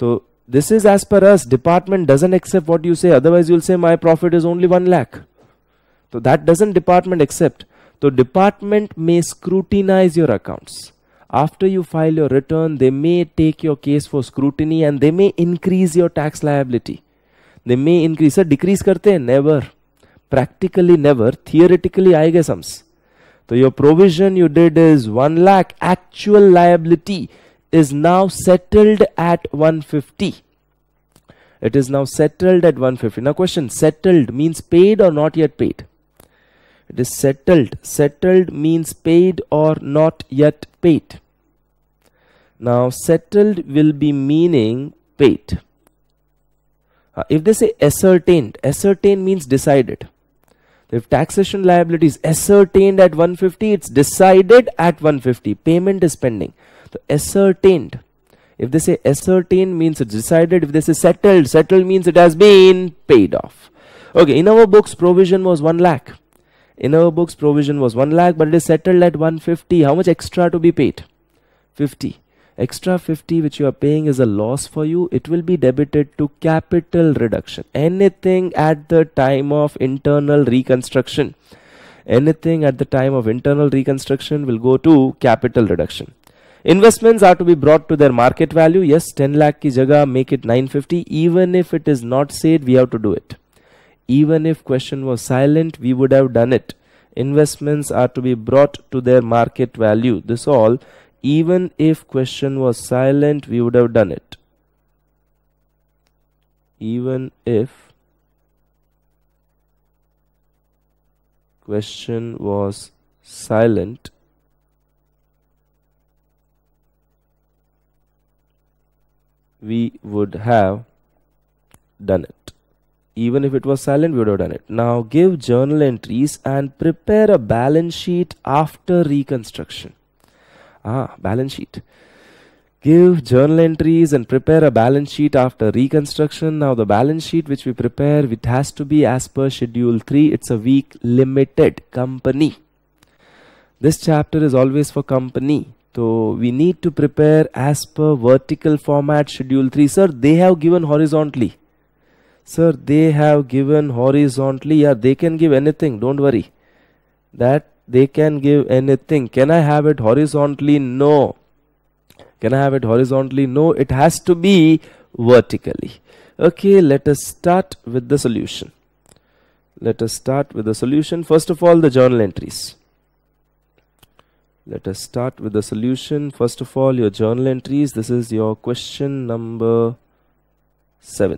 तो this is as per us department doesn't accept what you say otherwise you'll say my profit is only one lakh तो that doesn't department accept तो department may scrutinise your accounts After you file your return, they may take your case for scrutiny and they may increase your tax liability. They may increase or decrease karte hai? Never. Practically never. Theoretically, I guess sums. So your provision you did is 1 lakh actual liability is now settled at 150 it is now settled at 150 now question settled means paid or not yet paid it is settled settled means paid or not yet paid now settled will be meaning paid uh, if they say ascertained ascertained means decided if taxation liability is ascertained at 150 it's decided at 150 payment is pending so ascertained if they say ascertained means it's decided if they say settled settled means it has been paid off okay in our books provision was 1 lakh in our books provision was 1 lakh but it is settled at 150 how much extra to be paid 50 extra 50 which you are paying is a loss for you it will be debited to capital reduction anything at the time of internal reconstruction anything at the time of internal reconstruction will go to capital reduction Investments are to be brought to their market value. Yes, 10 lakh ki jaga, make it 950. Even if it is not said, we have to do it. Even if question was silent, we would have done it. Investments are to be brought to their market value. This all, even if question was silent, we would have done it. Even if question was silent, we would have done it even if it was silent we would have done it now give journal entries and prepare a balance sheet after reconstruction ah balance sheet give journal entries and prepare a balance sheet after reconstruction now the balance sheet which we prepare it has to be as per schedule 3 it's a week limited company this chapter is always for company so we need to prepare as per vertical format schedule 3. Sir, they have given horizontally. Sir, they have given horizontally. Yeah, they can give anything. Don't worry. That they can give anything. Can I have it horizontally? No. Can I have it horizontally? No. It has to be vertically. Okay, let us start with the solution. Let us start with the solution. First of all, the journal entries let us start with the solution first of all your journal entries this is your question number 7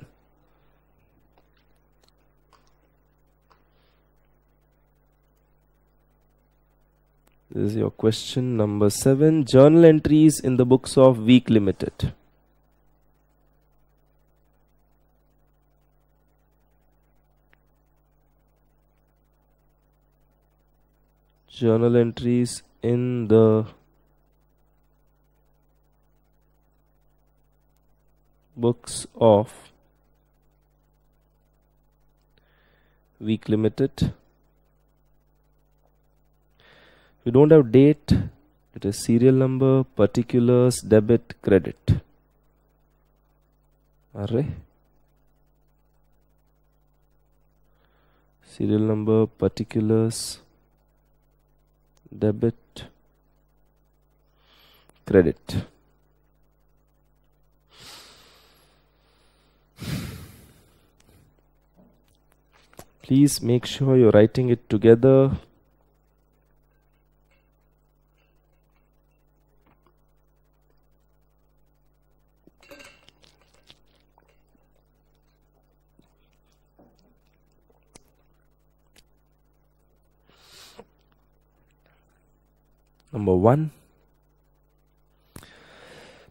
this is your question number 7 journal entries in the books of week limited journal entries in the books of week limited we don't have date it is serial number particulars debit credit array serial number particulars debit credit. Please make sure you're writing it together. Number one.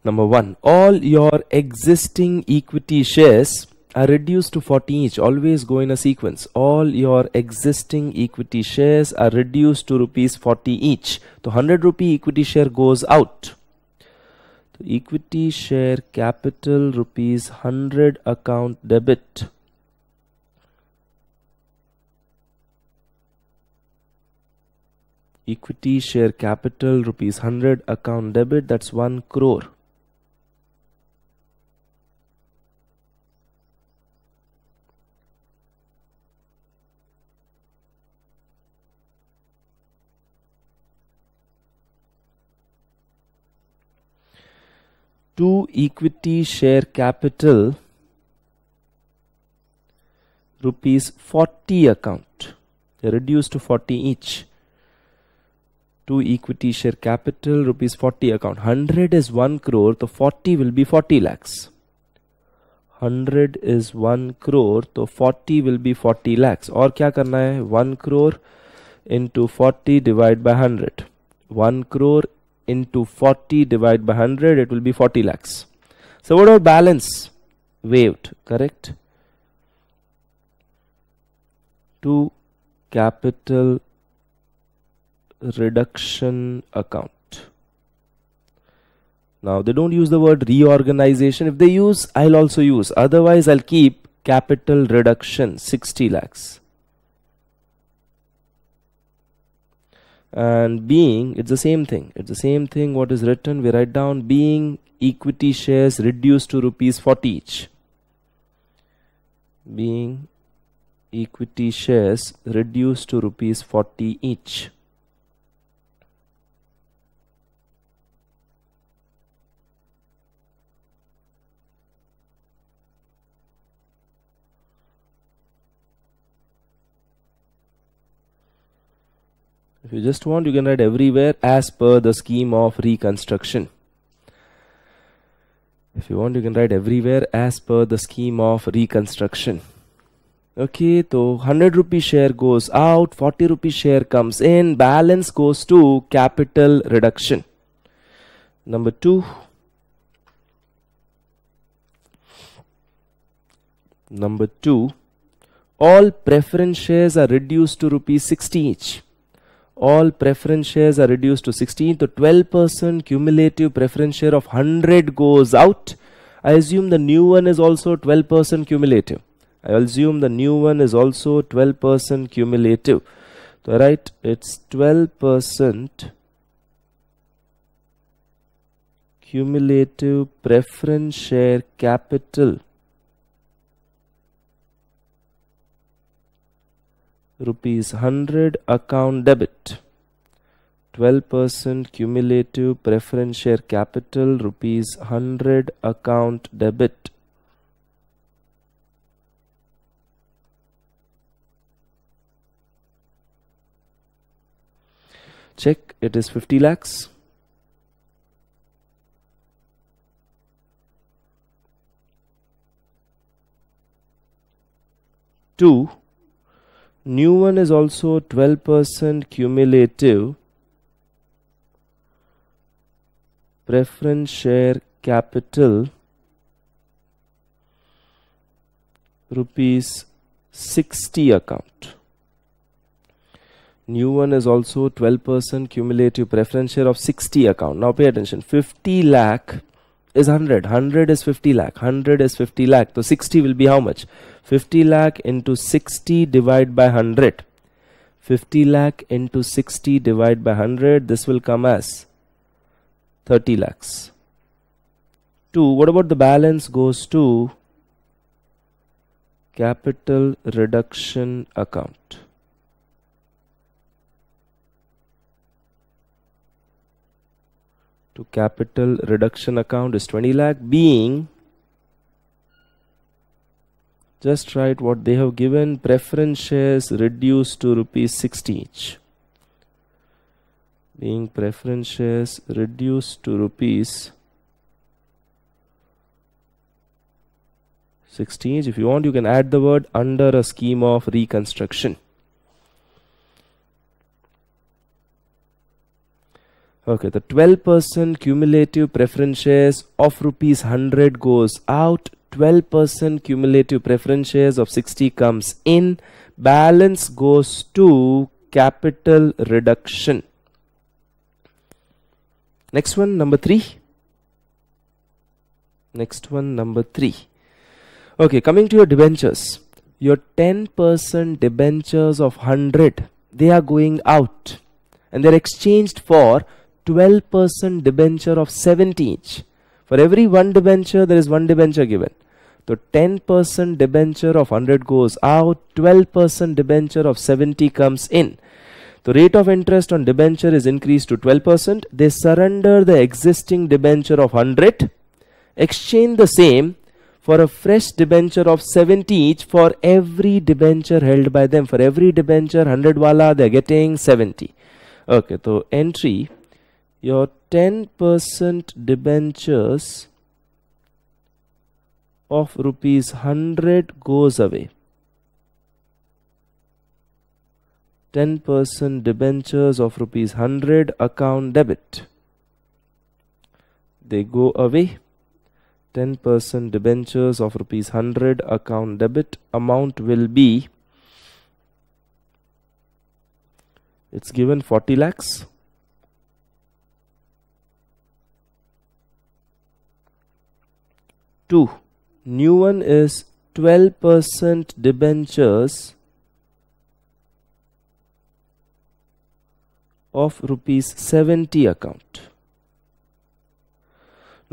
Number one, all your existing equity shares are reduced to 40 each. Always go in a sequence. All your existing equity shares are reduced to rupees 40 each. So 100 rupee equity share goes out. equity share capital rupees 100 account debit. equity share capital rupees 100 account debit that's 1 crore to equity share capital rupees forty account reduce to forty each to equity share capital rupees forty account hundred is one crore तो forty will be forty lakhs hundred is one crore तो forty will be forty lakhs और क्या करना है one crore into forty divide by hundred one crore into 40 divided by 100 it will be 40 lakhs so what our balance waived correct to capital reduction account now they don't use the word reorganization if they use I'll also use otherwise I'll keep capital reduction 60 lakhs and being it's the same thing it's the same thing what is written we write down being equity shares reduced to rupees 40 each being equity shares reduced to rupees 40 each If you just want, you can write everywhere as per the scheme of reconstruction. If you want, you can write everywhere as per the scheme of reconstruction. Okay, so 100 rupee share goes out, 40 rupee share comes in, balance goes to capital reduction. Number two, number two, all preference shares are reduced to rupees 60 each all preference shares are reduced to 16 to 12% cumulative preference share of 100 goes out I assume the new one is also 12% cumulative I assume the new one is also 12% cumulative so right it's 12% cumulative preference share capital rupees 100 account debit 12% cumulative preference share capital rupees 100 account debit check it is 50 lakhs two new one is also 12% cumulative preference share capital rupees 60 account new one is also 12% cumulative preference share of 60 account now pay attention 50 lakh is 100 100 is 50 lakh 100 is 50 lakh so 60 will be how much 50 lakh into 60 divided by 100 50 lakh into 60 divided by 100 this will come as 30 lakhs 2 what about the balance goes to capital reduction account to capital reduction account is 20 lakh being just write what they have given preference shares reduced to rupees 60 each being preference shares reduced to rupees 60 each if you want you can add the word under a scheme of reconstruction Okay, the 12% cumulative preference shares of rupees 100 goes out, 12% cumulative preference shares of 60 comes in, balance goes to capital reduction. Next one, number 3. Next one, number 3. Okay, coming to your debentures. Your 10% debentures of 100, they are going out and they're exchanged for 12% debenture of 70 each. For every one debenture, there is one debenture given. So 10% debenture of 100 goes out, 12% debenture of 70 comes in. The rate of interest on debenture is increased to 12%. They surrender the existing debenture of 100, exchange the same for a fresh debenture of 70 each for every debenture held by them. For every debenture 100 wala, they are getting 70. Okay, so entry your 10% debentures of rupees 100 goes away 10% debentures of rupees 100 account debit they go away 10% debentures of rupees 100 account debit amount will be it's given 40 lakhs 2 new one is 12% debentures of rupees 70 account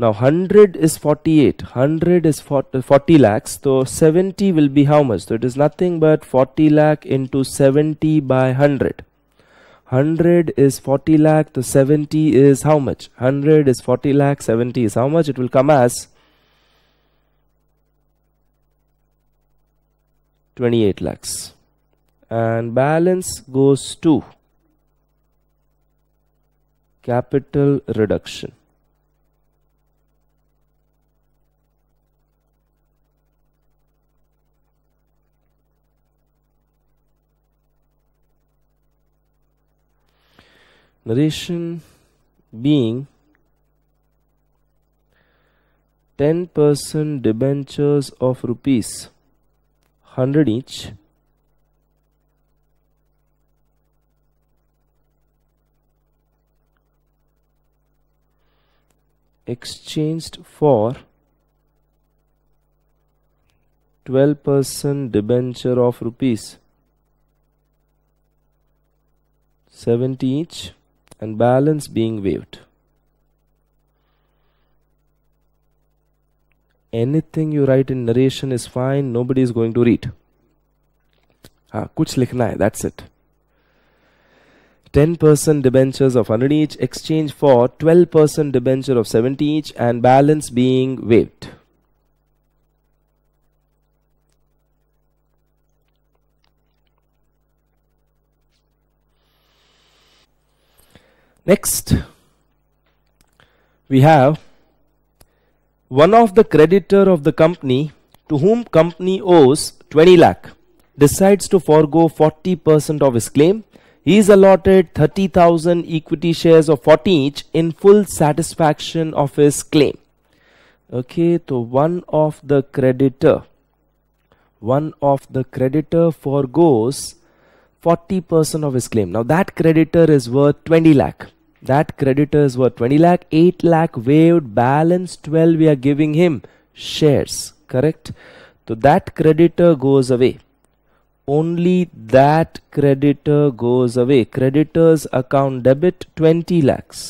now 100 is 48 100 is 40, 40 lakhs so 70 will be how much so it is nothing but 40 lakh into 70 by 100 100 is 40 lakh to 70 is how much 100 is 40 lakh 70 is how much it will come as 28 lakhs and balance goes to capital reduction narration being 10% debentures of rupees 100 each exchanged for 12% debenture of rupees 70 each and balance being waived anything you write in narration is fine nobody is going to read हाँ कुछ लिखना है that's it ten percent debentures of hundred each exchange for twelve percent debenture of seventy each and balance being waived Next, we have one of the creditor of the company to whom company owes 20 lakh decides to forego 40% of his claim, he is allotted 30,000 equity shares of 40 each in full satisfaction of his claim. Okay, so one of the creditor, one of the creditor forgoes 40% of his claim. Now that creditor is worth 20 lakh that creditors were 20 lakh 8 lakh waived balance 12 we are giving him shares correct so that creditor goes away only that creditor goes away creditors account debit 20 lakhs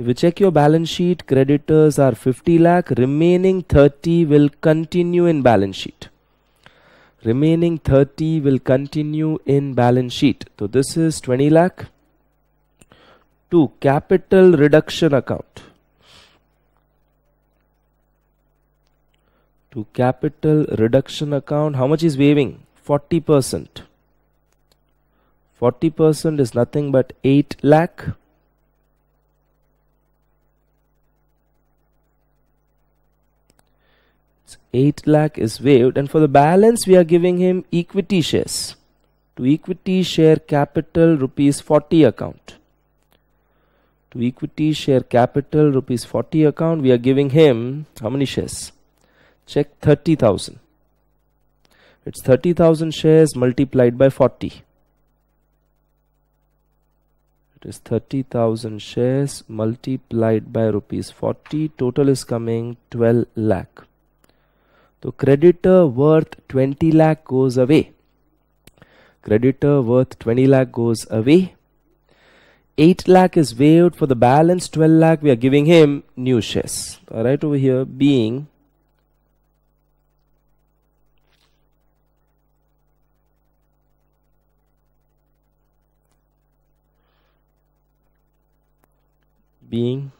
if you check your balance sheet creditors are 50 lakh remaining 30 will continue in balance sheet remaining 30 will continue in balance sheet so this is 20 lakh to capital reduction account to capital reduction account how much is waiving 40% 40% is nothing but 8 lakh it's 8 lakh is waived and for the balance we are giving him equity shares to equity share capital rupees 40 account to equity share capital rupees 40 account we are giving him how many shares check 30000 it's 30000 shares multiplied by 40 it is 30000 shares multiplied by rupees 40 total is coming 12 lakh so creditor worth 20 lakh goes away creditor worth 20 lakh goes away 8 lakh is waived for the balance 12 lakh we are giving him new shares right over here being being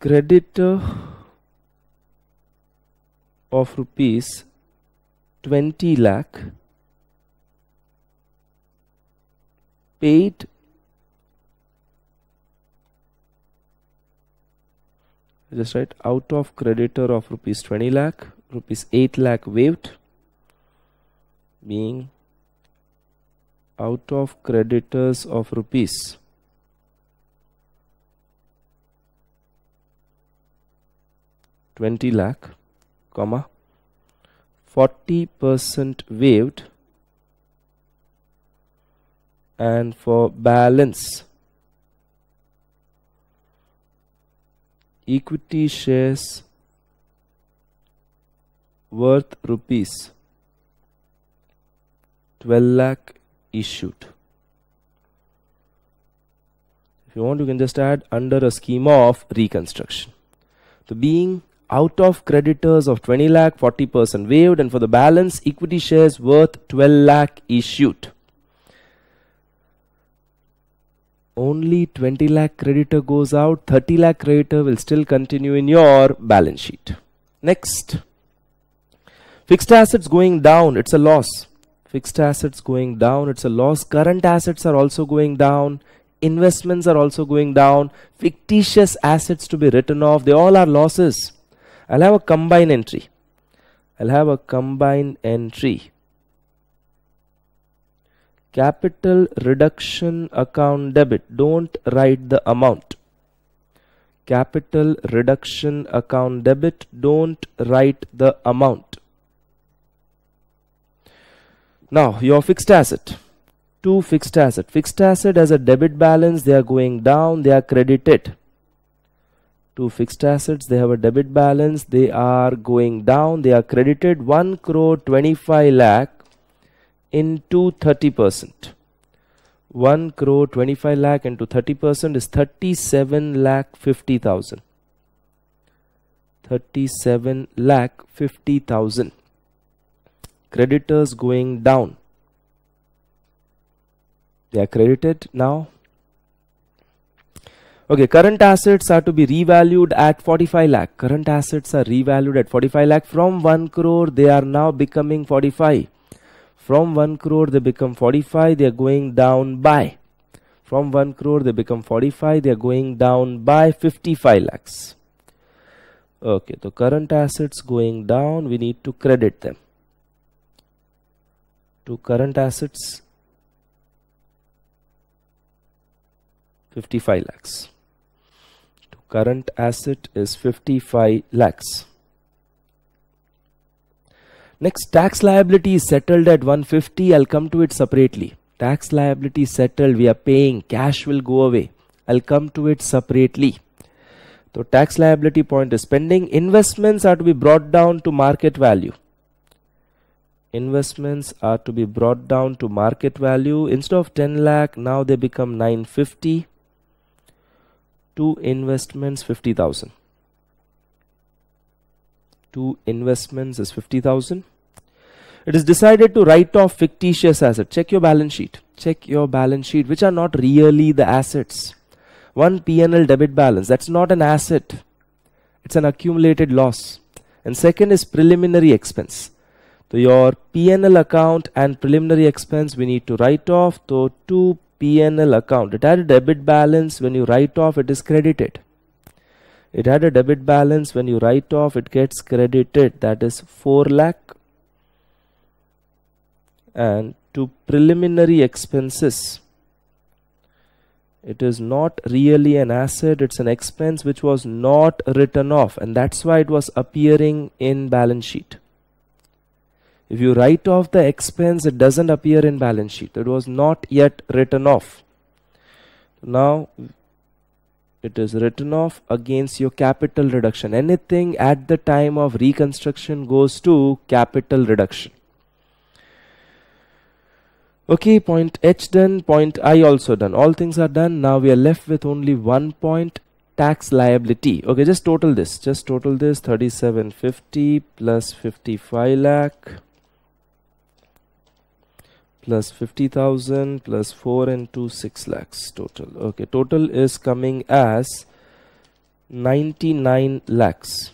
creditor of rupees 20 lakh paid just write out of creditor of rupees 20 lakh rupees 8 lakh waived being out of creditors of rupees 20 lakh comma 40% waved and for balance equity shares worth rupees 12 lakh issued if you want you can just add under a schema of reconstruction so being out of creditors of 20 lakh 40% waived and for the balance equity shares worth 12 lakh issued only 20 lakh creditor goes out 30 lakh creditor will still continue in your balance sheet next fixed assets going down it's a loss fixed assets going down it's a loss current assets are also going down investments are also going down fictitious assets to be written off they all are losses I'll have a combine entry I'll have a combined entry capital reduction account debit don't write the amount capital reduction account debit don't write the amount now your fixed asset two fixed asset fixed asset as a debit balance they are going down they are credited to fixed assets they have a debit balance they are going down they are credited 1 crore 25 lakh into 30 percent 1 crore 25 lakh into 30 percent is 37 lakh 50 thousand 37 lakh 50 thousand creditors going down they are credited now Okay, current assets are to be revalued at 45 lakh. Current assets are revalued at 45 lakh. From 1 crore, they are now becoming 45. From 1 crore, they become 45. They are going down by. From 1 crore, they become 45. They are going down by 55 lakhs. Okay, so current assets going down. We need to credit them to current assets 55 lakhs current asset is 55 lakhs. Next, tax liability is settled at 150. I'll come to it separately. Tax liability settled, we are paying, cash will go away. I'll come to it separately. So tax liability point is pending. Investments are to be brought down to market value. Investments are to be brought down to market value. Instead of 10 lakh, now they become 950 two investments 50,000 two investments is 50,000 it is decided to write off fictitious asset check your balance sheet check your balance sheet which are not really the assets one P&L debit balance that's not an asset it's an accumulated loss and second is preliminary expense so your P&L account and preliminary expense we need to write off so two PNL account. It had a debit balance when you write off, it is credited. It had a debit balance when you write off, it gets credited. That is 4 lakh. And to preliminary expenses, it is not really an asset, it's an expense which was not written off, and that's why it was appearing in balance sheet. If you write off the expense, it doesn't appear in balance sheet. It was not yet written off. Now, it is written off against your capital reduction. Anything at the time of reconstruction goes to capital reduction. Okay, point H done, point I also done. All things are done. Now we are left with only one point tax liability. Okay, just total this. Just total this 3750 plus 55 lakh plus 50,000 plus 4 into 6 lakhs total. Okay, total is coming as 99 lakhs.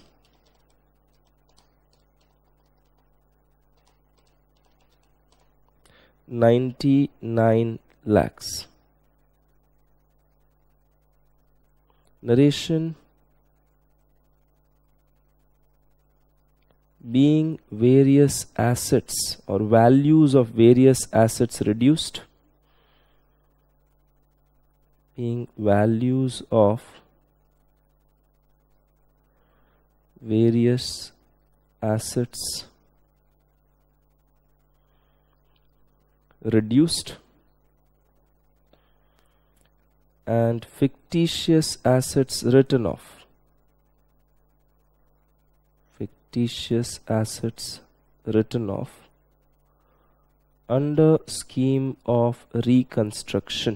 Ninety nine lakhs. Narration being various assets or values of various assets reduced being values of various assets reduced and fictitious assets written off fictitious assets written off under scheme of reconstruction.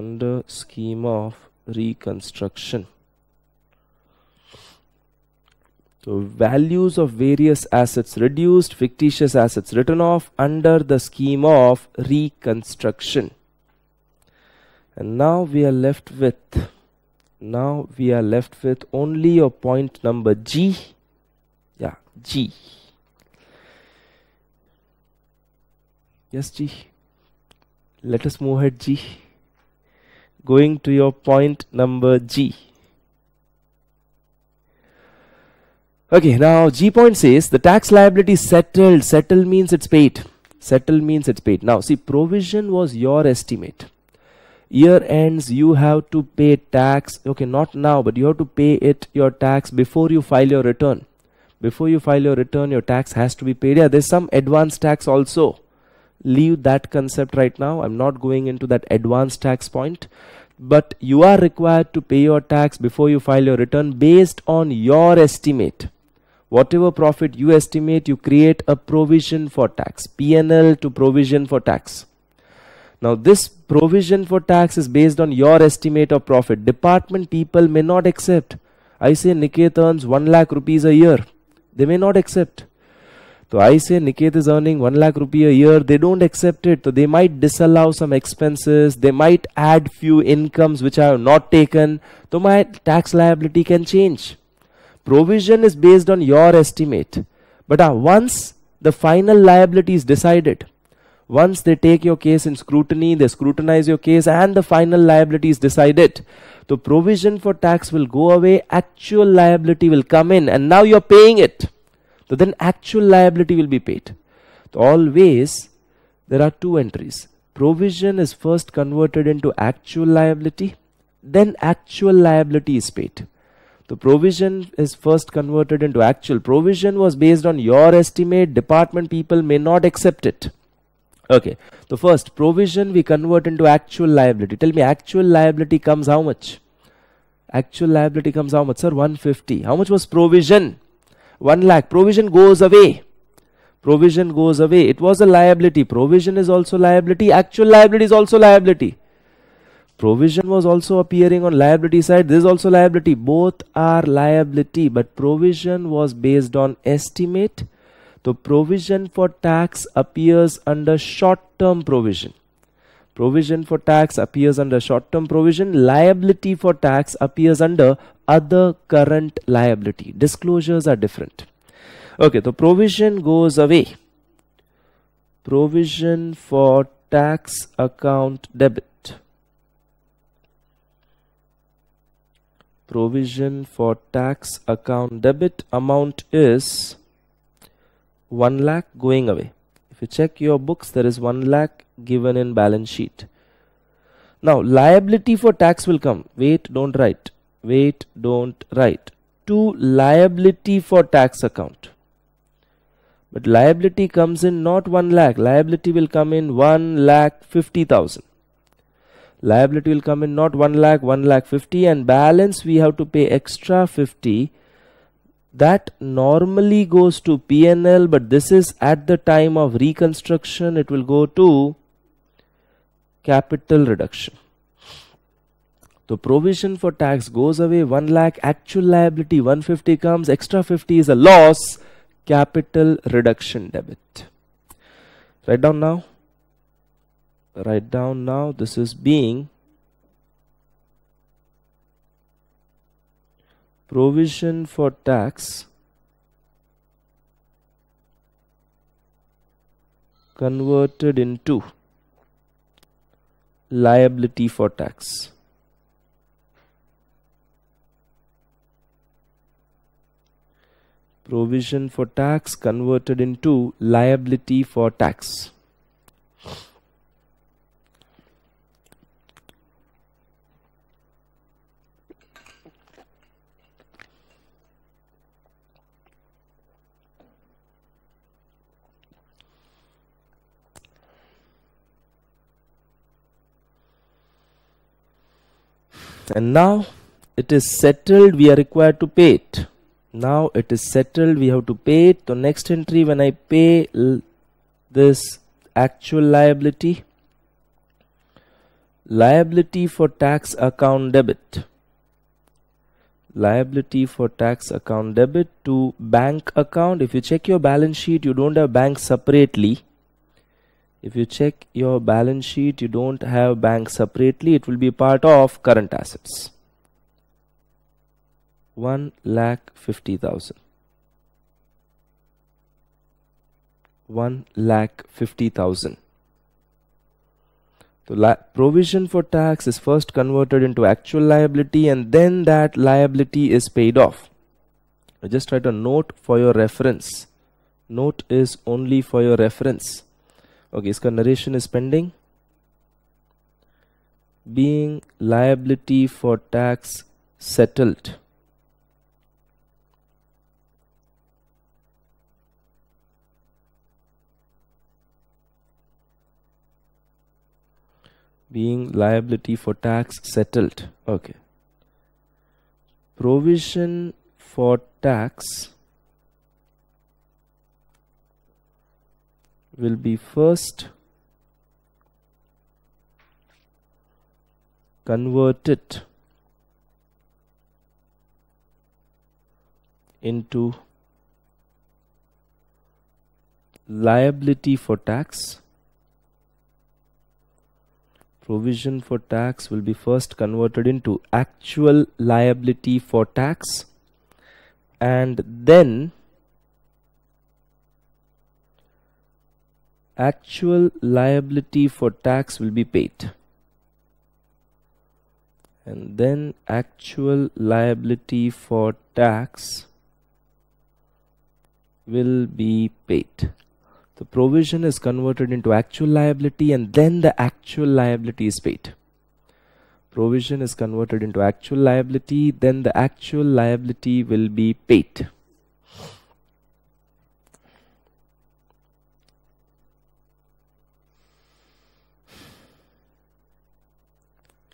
under scheme of reconstruction. So values of various assets reduced, fictitious assets written off under the scheme of reconstruction. And now we are left with now we are left with only your point number G yeah G yes G let us move ahead G going to your point number G okay now G point says the tax liability settled settled means it's paid settle means it's paid now see provision was your estimate year ends you have to pay tax okay not now but you have to pay it your tax before you file your return before you file your return your tax has to be paid yeah there's some advance tax also leave that concept right now i'm not going into that advance tax point but you are required to pay your tax before you file your return based on your estimate whatever profit you estimate you create a provision for tax pnl to provision for tax now this provision for tax is based on your estimate of profit. Department people may not accept. I say Niket earns 1 lakh rupees a year. They may not accept. So I say Niket is earning 1 lakh rupee a year. They don't accept it. So they might disallow some expenses. They might add few incomes which I have not taken. So my tax liability can change. Provision is based on your estimate. But uh, once the final liability is decided, once they take your case in scrutiny, they scrutinize your case and the final liability is decided. The provision for tax will go away, actual liability will come in and now you're paying it. So then actual liability will be paid. So always there are two entries. Provision is first converted into actual liability, then actual liability is paid. The provision is first converted into actual. Provision was based on your estimate. Department people may not accept it. Okay, so first provision we convert into actual liability. Tell me actual liability comes how much? Actual liability comes how much sir? 150. How much was provision? 1 lakh. Provision goes away. Provision goes away. It was a liability. Provision is also liability. Actual liability is also liability. Provision was also appearing on liability side. This is also liability. Both are liability but provision was based on estimate तो provision for tax appears under short-term provision. provision for tax appears under short term provision liability for tax appears under other current liability disclosures are different okay the provision goes away provision for tax account debit provision for tax account debit amount is 1 lakh going away. If you check your books, there is 1 lakh given in balance sheet. Now, liability for tax will come. Wait, don't write. Wait, don't write. To liability for tax account. But liability comes in not 1 lakh. Liability will come in 1 lakh 50,000. Liability will come in not 1 lakh, 1 lakh 50 and balance we have to pay extra 50 that normally goes to PNL but this is at the time of reconstruction it will go to capital reduction. So provision for tax goes away 1 lakh actual liability 150 comes extra 50 is a loss capital reduction debit. Write down now. Write down now this is being provision for tax converted into liability for tax. Provision for tax converted into liability for tax. and now it is settled we are required to pay it now it is settled we have to pay it The next entry when I pay this actual liability liability for tax account debit liability for tax account debit to bank account if you check your balance sheet you don't have bank separately if you check your balance sheet you don't have bank separately it will be part of current assets one lakh fifty thousand. One lakh fifty thousand The provision for tax is first converted into actual liability and then that liability is paid off I just write a note for your reference note is only for your reference okay इसका narration is pending being liability for tax settled being liability for tax settled okay provision for tax will be first converted into liability for tax provision for tax will be first converted into actual liability for tax and then actual liability for tax will be paid and then actual liability for tax will be paid the provision is converted into actual liability and then the actual liability is paid provision is converted into actual liability then the actual liability will be paid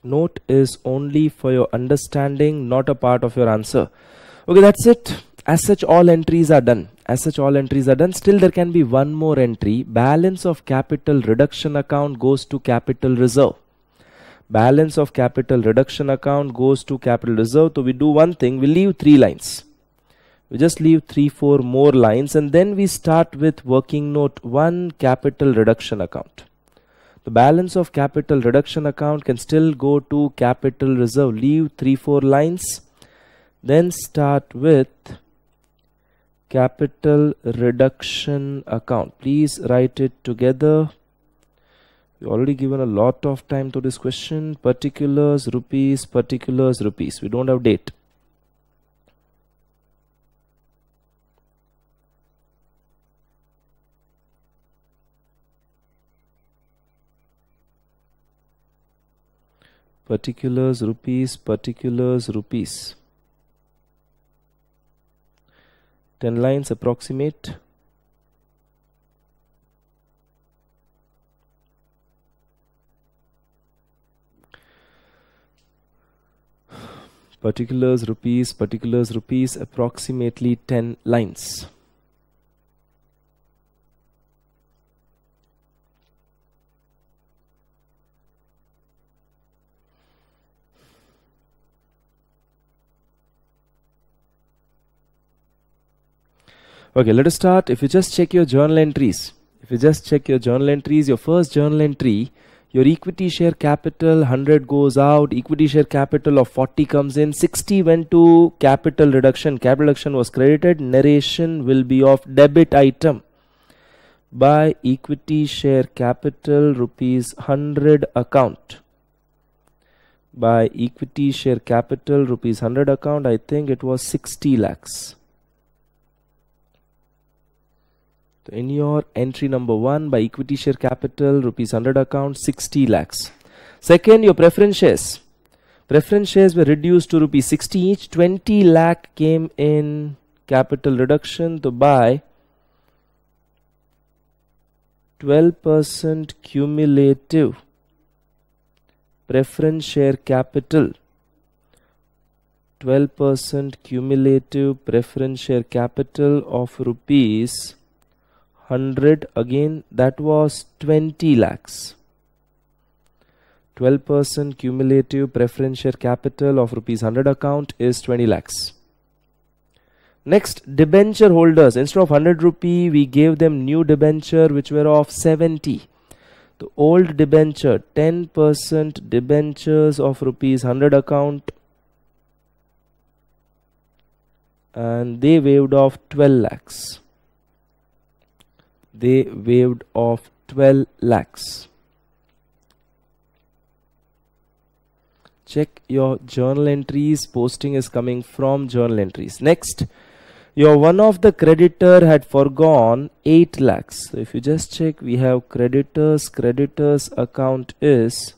note is only for your understanding not a part of your answer okay that's it as such all entries are done as such all entries are done still there can be one more entry balance of capital reduction account goes to capital reserve balance of capital reduction account goes to capital reserve so we do one thing we leave three lines we just leave three four more lines and then we start with working note one capital reduction account the balance of capital reduction account can still go to capital reserve leave three four lines then start with capital reduction account please write it together we already given a lot of time to this question particulars rupees particulars rupees we don't have date particulars rupees particulars rupees 10 lines approximate particulars rupees particulars rupees approximately 10 lines okay let us start if you just check your journal entries if you just check your journal entries your first journal entry your equity share capital 100 goes out equity share capital of 40 comes in 60 went to capital reduction capital reduction was credited narration will be of debit item by equity share capital rupees 100 account by equity share capital rupees 100 account i think it was 60 lakhs So in your entry number one by equity share capital rupees 100 account 60 lakhs. Second, your preference shares. Preference shares were reduced to rupees 60 each. 20 lakh came in capital reduction to buy 12% cumulative preference share capital 12% cumulative preference share capital of rupees 100 again that was 20 lakhs 12% cumulative preference share capital of rupees 100 account is 20 lakhs next debenture holders instead of 100 rupee we gave them new debenture which were of 70 the old debenture 10% debentures of rupees 100 account and they waived off 12 lakhs they waived off 12 lakhs. Check your journal entries. Posting is coming from journal entries. Next, your one of the creditor had forgone 8 lakhs. So if you just check, we have creditors, creditors account is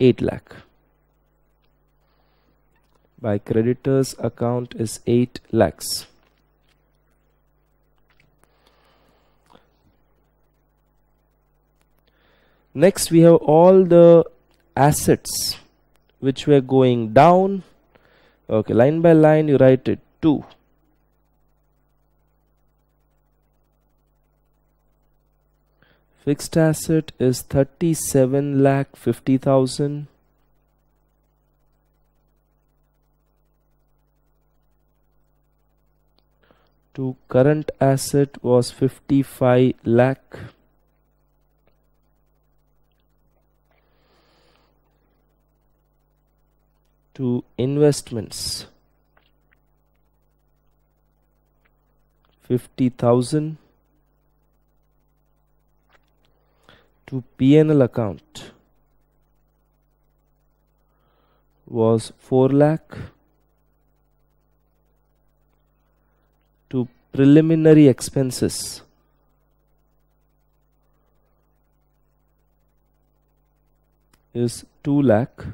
8 lakh by creditors account is 8 lakhs next we have all the assets which were going down okay line by line you write it 2 fixed asset is 37 lakh 50000 to current asset was 55 lakh to investments 50000 to PNL account was 4 lakh to preliminary expenses is 2 lakh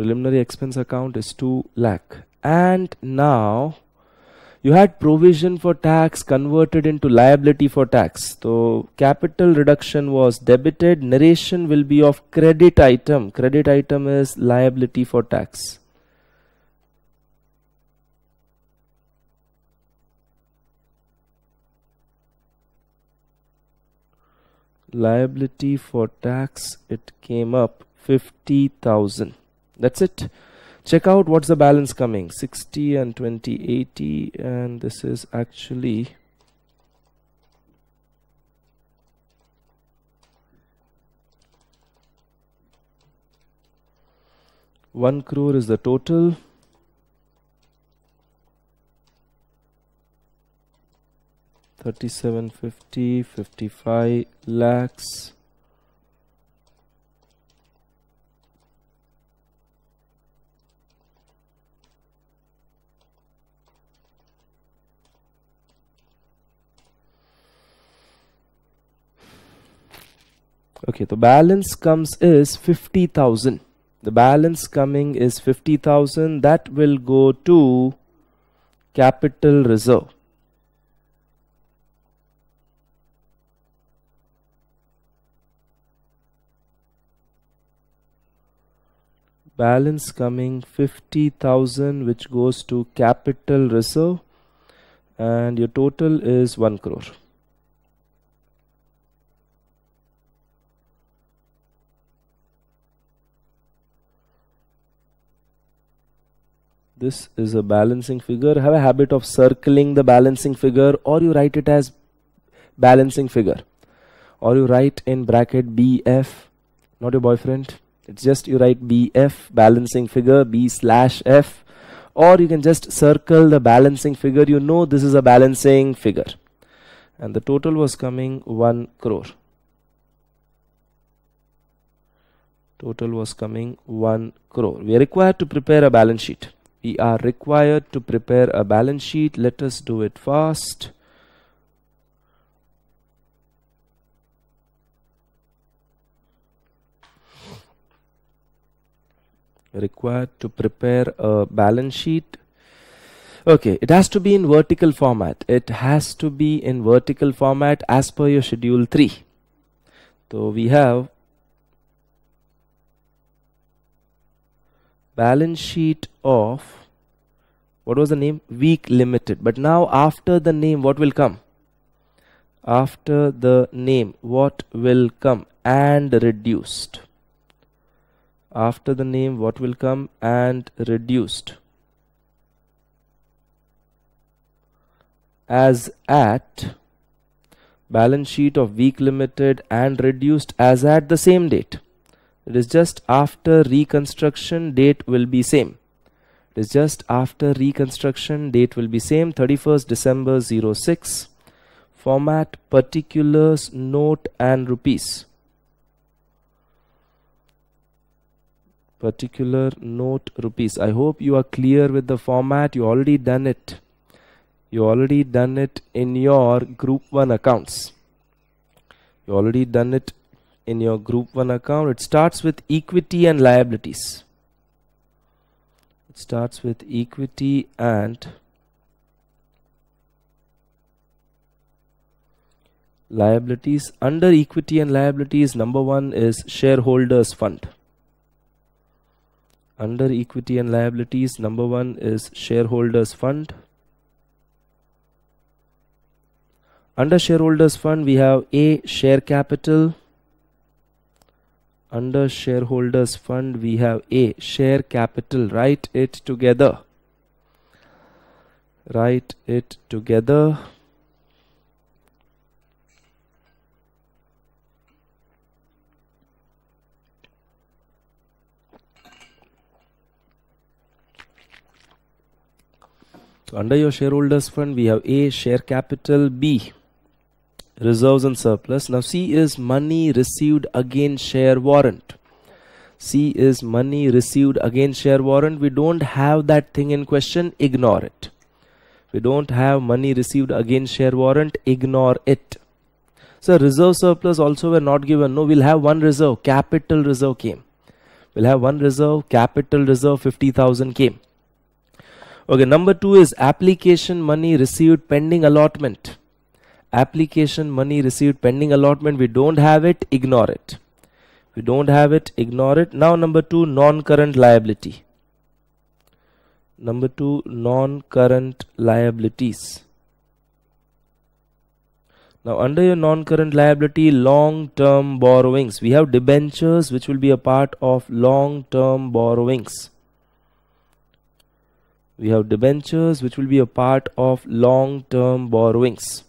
preliminary expense account is 2 lakh and now you had provision for tax converted into liability for tax so capital reduction was debited narration will be of credit item credit item is liability for tax liability for tax it came up 50000 that's it check out what's the balance coming 60 and 20 80 and this is actually one crore is the total Thirty-seven, fifty, fifty-five lakhs okay the balance comes is 50000 the balance coming is 50000 that will go to capital reserve balance coming 50000 which goes to capital reserve and your total is 1 crore this is a balancing figure have a habit of circling the balancing figure or you write it as balancing figure or you write in bracket bf not your boyfriend it's just you write bf balancing figure b slash f or you can just circle the balancing figure you know this is a balancing figure and the total was coming 1 crore total was coming 1 crore we are required to prepare a balance sheet we are required to prepare a balance sheet let us do it fast required to prepare a balance sheet okay it has to be in vertical format it has to be in vertical format as per your schedule 3 so we have balance sheet of what was the name week limited but now after the name what will come after the name what will come and reduced after the name what will come and reduced as at balance sheet of week limited and reduced as at the same date it is just after reconstruction date will be same it is just after reconstruction date will be same 31st December 06 format particulars note and rupees particular note rupees I hope you are clear with the format you already done it you already done it in your group 1 accounts you already done it in your group 1 account it starts with equity and liabilities it starts with equity and liabilities under equity and liabilities number one is shareholders fund under equity and liabilities number one is shareholders fund under shareholders fund we have a share capital under shareholders fund we have a share capital write it together write it together so under your shareholders fund we have a share capital b reserves and surplus now C is money received against share warrant C is money received against share warrant we don't have that thing in question ignore it we don't have money received against share warrant ignore it so reserve surplus also were not given no we'll have one reserve capital reserve came we'll have one reserve capital reserve 50000 came okay number 2 is application money received pending allotment application money received pending allotment we don't have it ignore it we don't have it ignore it now number two non-current liability number two non-current liabilities now under your non-current liability long-term borrowings we have debentures which will be a part of long-term borrowings we have debentures which will be a part of long-term borrowings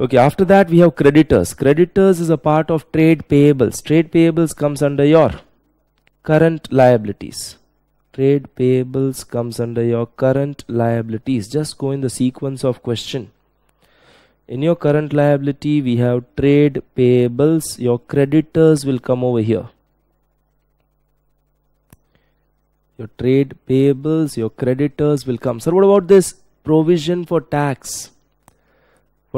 Okay, after that we have creditors. Creditors is a part of trade payables. Trade payables comes under your current liabilities. Trade payables comes under your current liabilities. Just go in the sequence of question. In your current liability, we have trade payables. Your creditors will come over here. Your trade payables, your creditors will come. Sir, what about this provision for tax?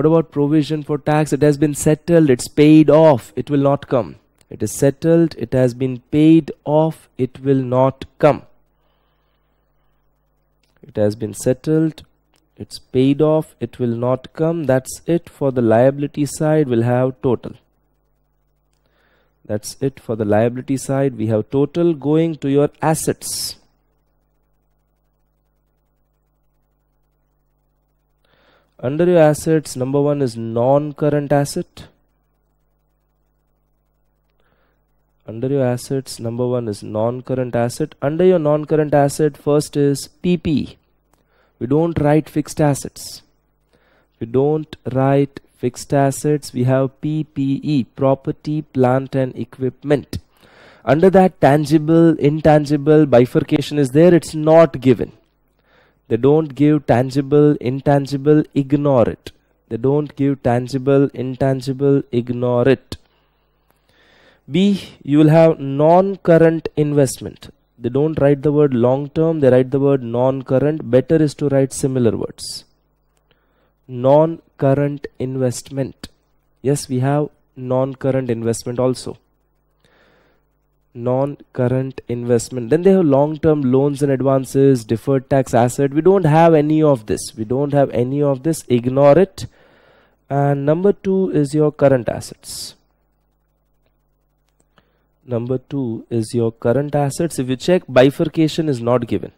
What about provision for tax? It has been settled, it's paid off, it will not come. It is settled, it has been paid off, it will not come. It has been settled, it's paid off, it will not come. That's it for the liability side, we'll have total. That's it for the liability side, we have total going to your assets. under your assets number one is non-current asset under your assets number one is non-current asset under your non-current asset first is PP we don't write fixed assets we don't write fixed assets we have PPE property plant and equipment under that tangible intangible bifurcation is there it's not given they don't give tangible, intangible, ignore it. They don't give tangible, intangible, ignore it. B, you will have non-current investment. They don't write the word long-term, they write the word non-current. Better is to write similar words. Non-current investment. Yes, we have non-current investment also non-current investment then they have long-term loans and advances deferred tax asset we don't have any of this we don't have any of this ignore it and number two is your current assets number two is your current assets if you check bifurcation is not given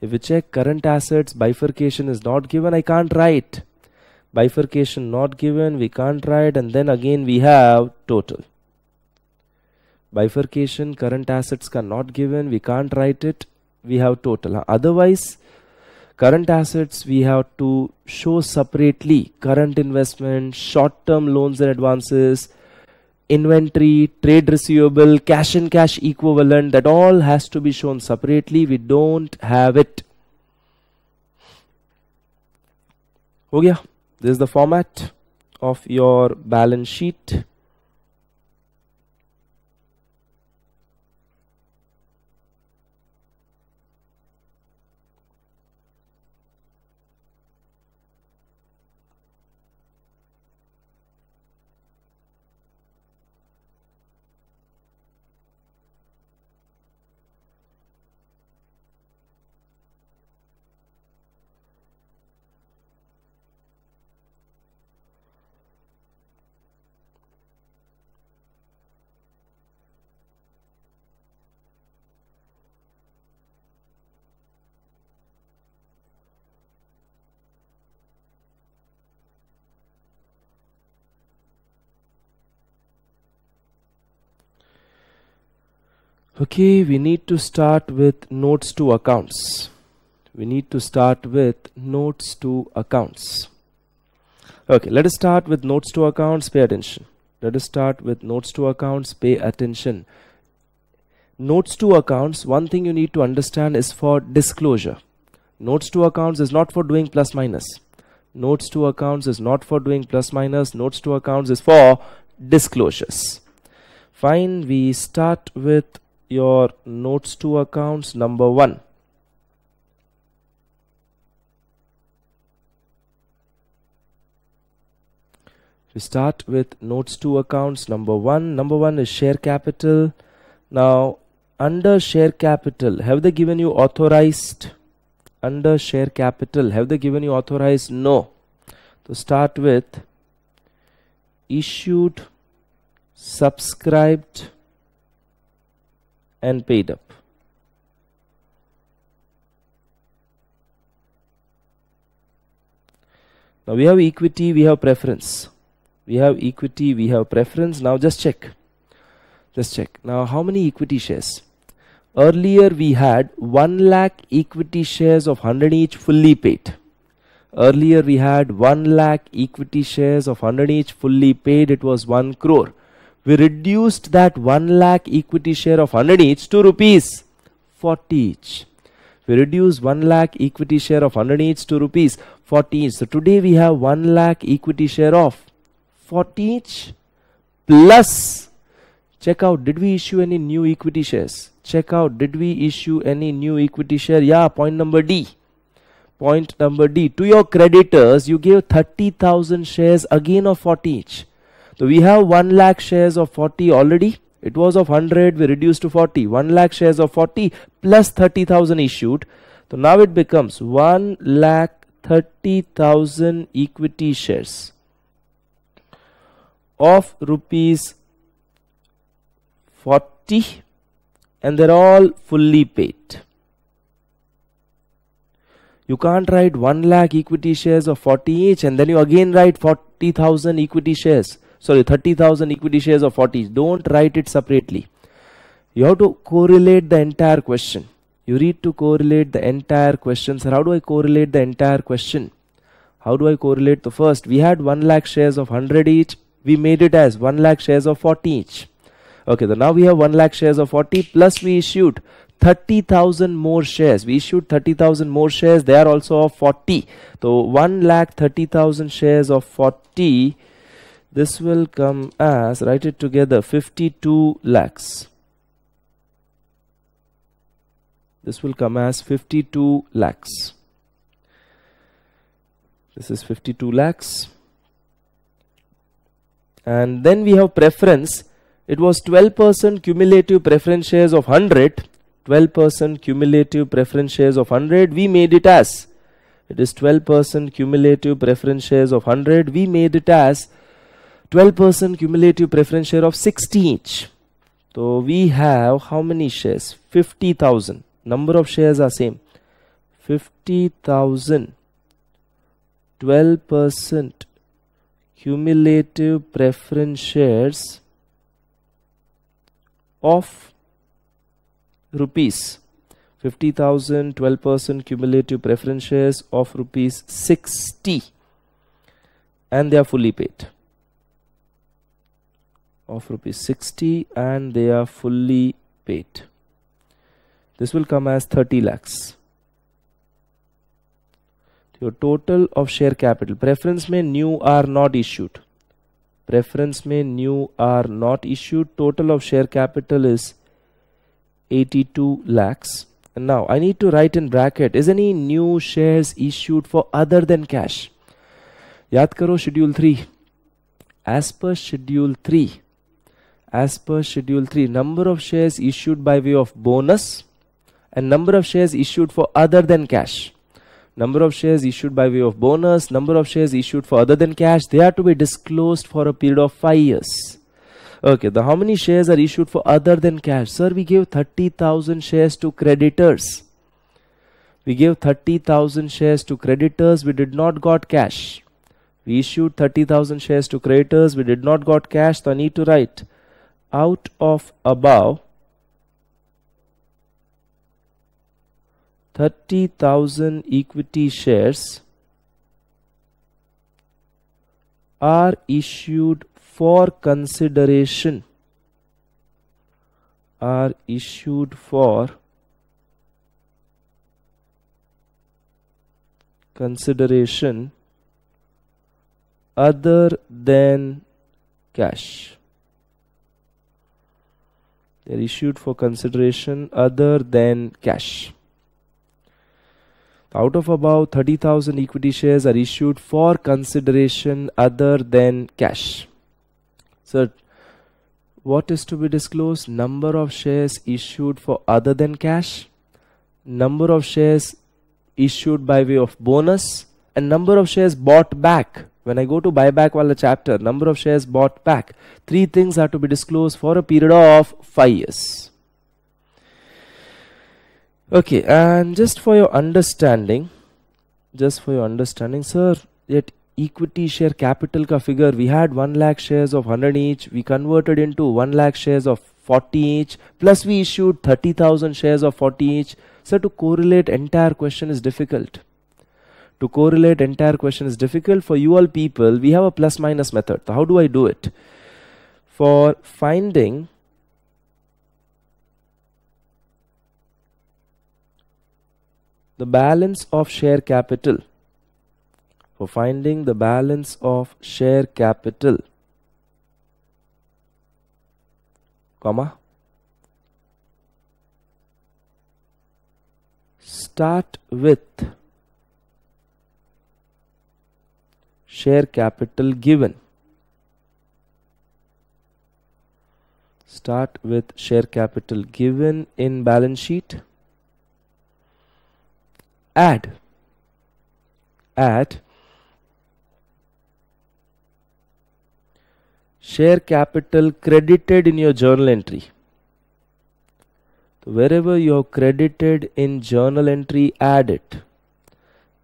if you check current assets bifurcation is not given I can't write bifurcation not given we can't write and then again we have total bifurcation current assets are not given we can't write it we have total otherwise current assets we have to show separately current investment short term loans and advances inventory trade receivable cash and cash equivalent that all has to be shown separately we don't have it oh yeah this is the format of your balance sheet okay we need to start with notes to accounts we need to start with notes to accounts okay let us start with notes to accounts pay attention let us start with notes to accounts pay attention notes to accounts one thing you need to understand is for disclosure notes to accounts is not for doing plus minus notes to accounts is not for doing plus minus notes to accounts is for disclosures fine we start with your notes to accounts number one we start with notes to accounts number one number one is share capital now under share capital have they given you authorized under share capital have they given you authorized no to start with issued subscribed and paid up. Now we have equity, we have preference. We have equity, we have preference. Now just check. Just check. Now how many equity shares? Earlier we had 1 lakh equity shares of 100 each fully paid. Earlier we had 1 lakh equity shares of 100 each fully paid. It was 1 crore we reduced that 1 lakh equity share of 100 each to rupees 40 each. We reduced 1 lakh equity share of 100 each to rupees 40 each. So today we have 1 lakh equity share of 40 each plus check out did we issue any new equity shares? Check out did we issue any new equity share? Yeah, point number D. Point number D. To your creditors, you gave 30,000 shares again of 40 each so we have 1 lakh shares of 40 already. It was of 100, we reduced to 40. 1 lakh shares of 40 plus 30,000 issued. So now it becomes 1 lakh 30,000 equity shares of rupees 40 and they're all fully paid. You can't write 1 lakh equity shares of 40 each and then you again write 40,000 equity shares sorry 30,000 equity shares or 40 don't write it separately you have to correlate the entire question you need to correlate the entire question sir how do I correlate the entire question how do I correlate the first we had 1 lakh shares of 100 each we made it as 1 lakh shares of 40 each okay so now we have 1 lakh shares of 40 plus we issued 30,000 more shares. We issued 30,000 more shares. They are also of 40. So 1 lakh 30,000 shares of 40 this will come as write it together 52 lakhs this will come as 52 lakhs this is 52 lakhs and then we have preference it was 12% cumulative preference shares of 100 12% cumulative preference shares of 100 we made it as it is 12% cumulative preference shares of 100 we made it as 12% cumulative preference share of 60 each. So we have how many shares? 50,000. Number of shares are same. 50,000. 12% cumulative preference shares of rupees 50,000 12% cumulative preference shares of rupees 60 and they are fully paid of rupees 60 and they are fully paid this will come as 30 lakhs your total of share capital preference may new are not issued preference may new are not issued total of share capital is 82 lakhs and now I need to write in bracket is any new shares issued for other than cash याद schedule three. As per schedule three as per schedule 3 number of shares issued by way of bonus and number of shares issued for other than cash number of shares issued by way of bonus number of shares issued for other than cash they are to be disclosed for a period of 5 years okay the how many shares are issued for other than cash sir we gave 30000 shares to creditors we gave 30000 shares to creditors we did not got cash we issued 30000 shares to creditors we did not got cash so i need to write out of above 30,000 equity shares are issued for consideration are issued for consideration other than cash they are issued for consideration other than cash. Out of about 30,000 equity shares are issued for consideration other than cash. So what is to be disclosed? Number of shares issued for other than cash, number of shares issued by way of bonus and number of shares bought back when I go to buyback while the chapter, number of shares bought back, three things are to be disclosed for a period of five years. Okay, and just for your understanding, just for your understanding, sir, yet equity share capital ka figure, we had 1 lakh shares of 100 each, we converted into 1 lakh shares of 40 each, plus we issued 30,000 shares of 40 each. Sir, to correlate entire question is difficult to correlate entire question is difficult for you all people we have a plus minus method so how do I do it for finding the balance of share capital for finding the balance of share capital comma start with share capital given. Start with share capital given in balance sheet. Add. Add. Share capital credited in your journal entry. So wherever you have credited in journal entry, add it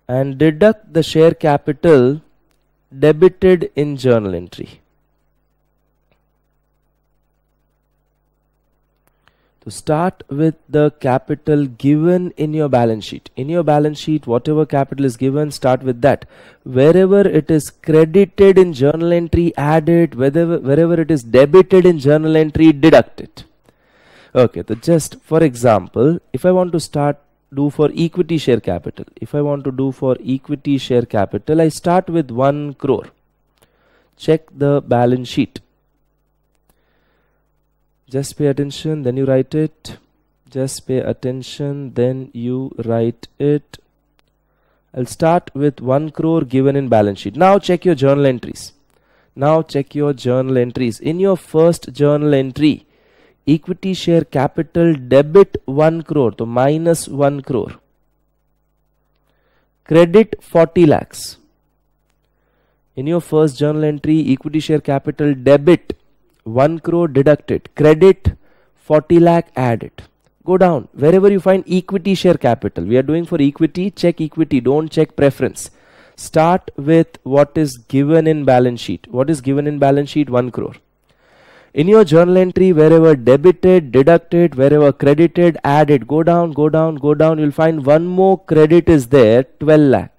and deduct the share capital debited in journal entry. To start with the capital given in your balance sheet. In your balance sheet, whatever capital is given, start with that. Wherever it is credited in journal entry, add it. Whether, wherever it is debited in journal entry, deduct it. Okay, so just for example, if I want to start do for equity share capital. If I want to do for equity share capital, I start with 1 crore. Check the balance sheet. Just pay attention, then you write it. Just pay attention, then you write it. I'll start with 1 crore given in balance sheet. Now check your journal entries. Now check your journal entries. In your first journal entry, equity share capital debit one crore तो minus one crore credit forty lakhs in your first journal entry equity share capital debit one crore deducted credit forty lakh added go down wherever you find equity share capital we are doing for equity check equity don't check preference start with what is given in balance sheet what is given in balance sheet one crore in your journal entry wherever debited deducted wherever credited added go down go down go down you'll find one more credit is there 12 lakh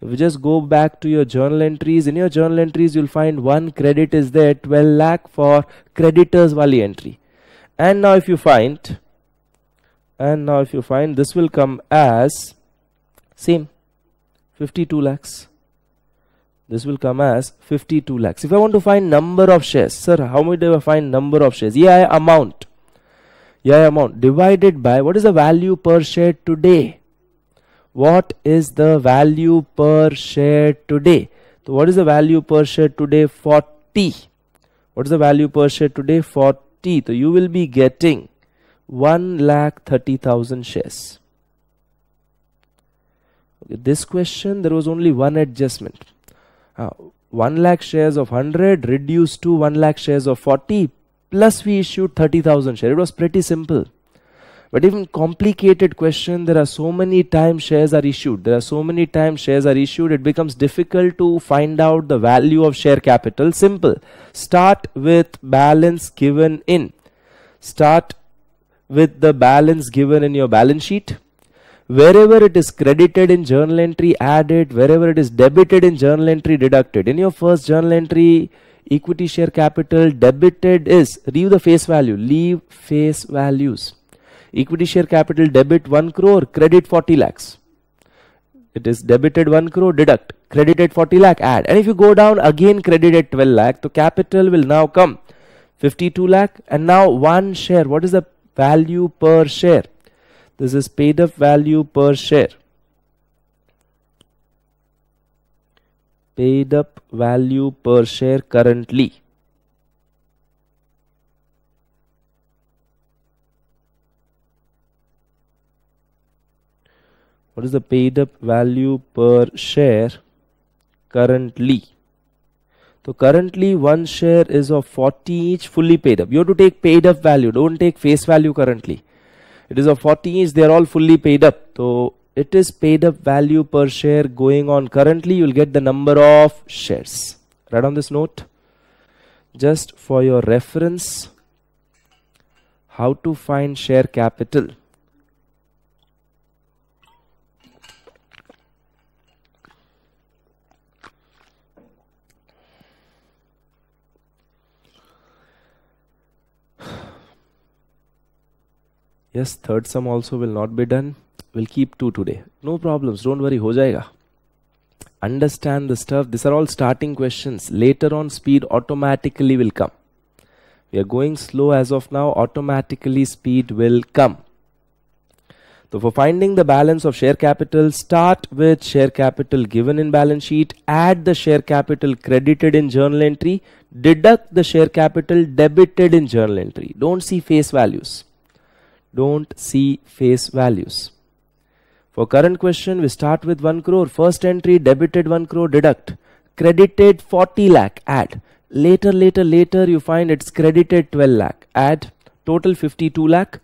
if you just go back to your journal entries in your journal entries you'll find one credit is there 12 lakh for creditors wali entry and now if you find and now if you find this will come as same 52 lakhs this will come as 52 lakhs if i want to find number of shares sir how much do i find number of shares yeah amount yeah amount divided by what is the value per share today what is the value per share today so what is the value per share today 40 what is the value per share today 40 so you will be getting 1 lakh 30000 shares okay, this question there was only one adjustment uh, 1 lakh shares of 100 reduced to 1 lakh shares of 40 plus we issued 30,000 shares. It was pretty simple. But even complicated question, there are so many times shares are issued. There are so many times shares are issued. It becomes difficult to find out the value of share capital. Simple. Start with balance given in. Start with the balance given in your balance sheet wherever it is credited in journal entry added, wherever it is debited in journal entry deducted. In your first journal entry, equity share capital debited is, leave the face value, leave face values. Equity share capital debit 1 crore, credit 40 lakhs. It is debited 1 crore, deduct, credited 40 lakh, add. And if you go down again credited 12 lakh, the capital will now come 52 lakh and now one share. What is the value per share? This is paid up value per share. Paid up value per share currently. What is the paid up value per share currently? So currently one share is of 40 each fully paid up. You have to take paid up value. Don't take face value currently it is a 40 inch they are all fully paid up so it is paid up value per share going on currently you will get the number of shares right on this note just for your reference how to find share capital yes third sum also will not be done we'll keep 2 today no problems don't worry ho jayega understand the stuff these are all starting questions later on speed automatically will come we are going slow as of now automatically speed will come so for finding the balance of share capital start with share capital given in balance sheet add the share capital credited in journal entry deduct the share capital debited in journal entry don't see face values don't see face values. For current question, we start with 1 crore. First entry, debited 1 crore, deduct. Credited 40 lakh, add. Later, later, later, you find it's credited 12 lakh, add. Total 52 lakh.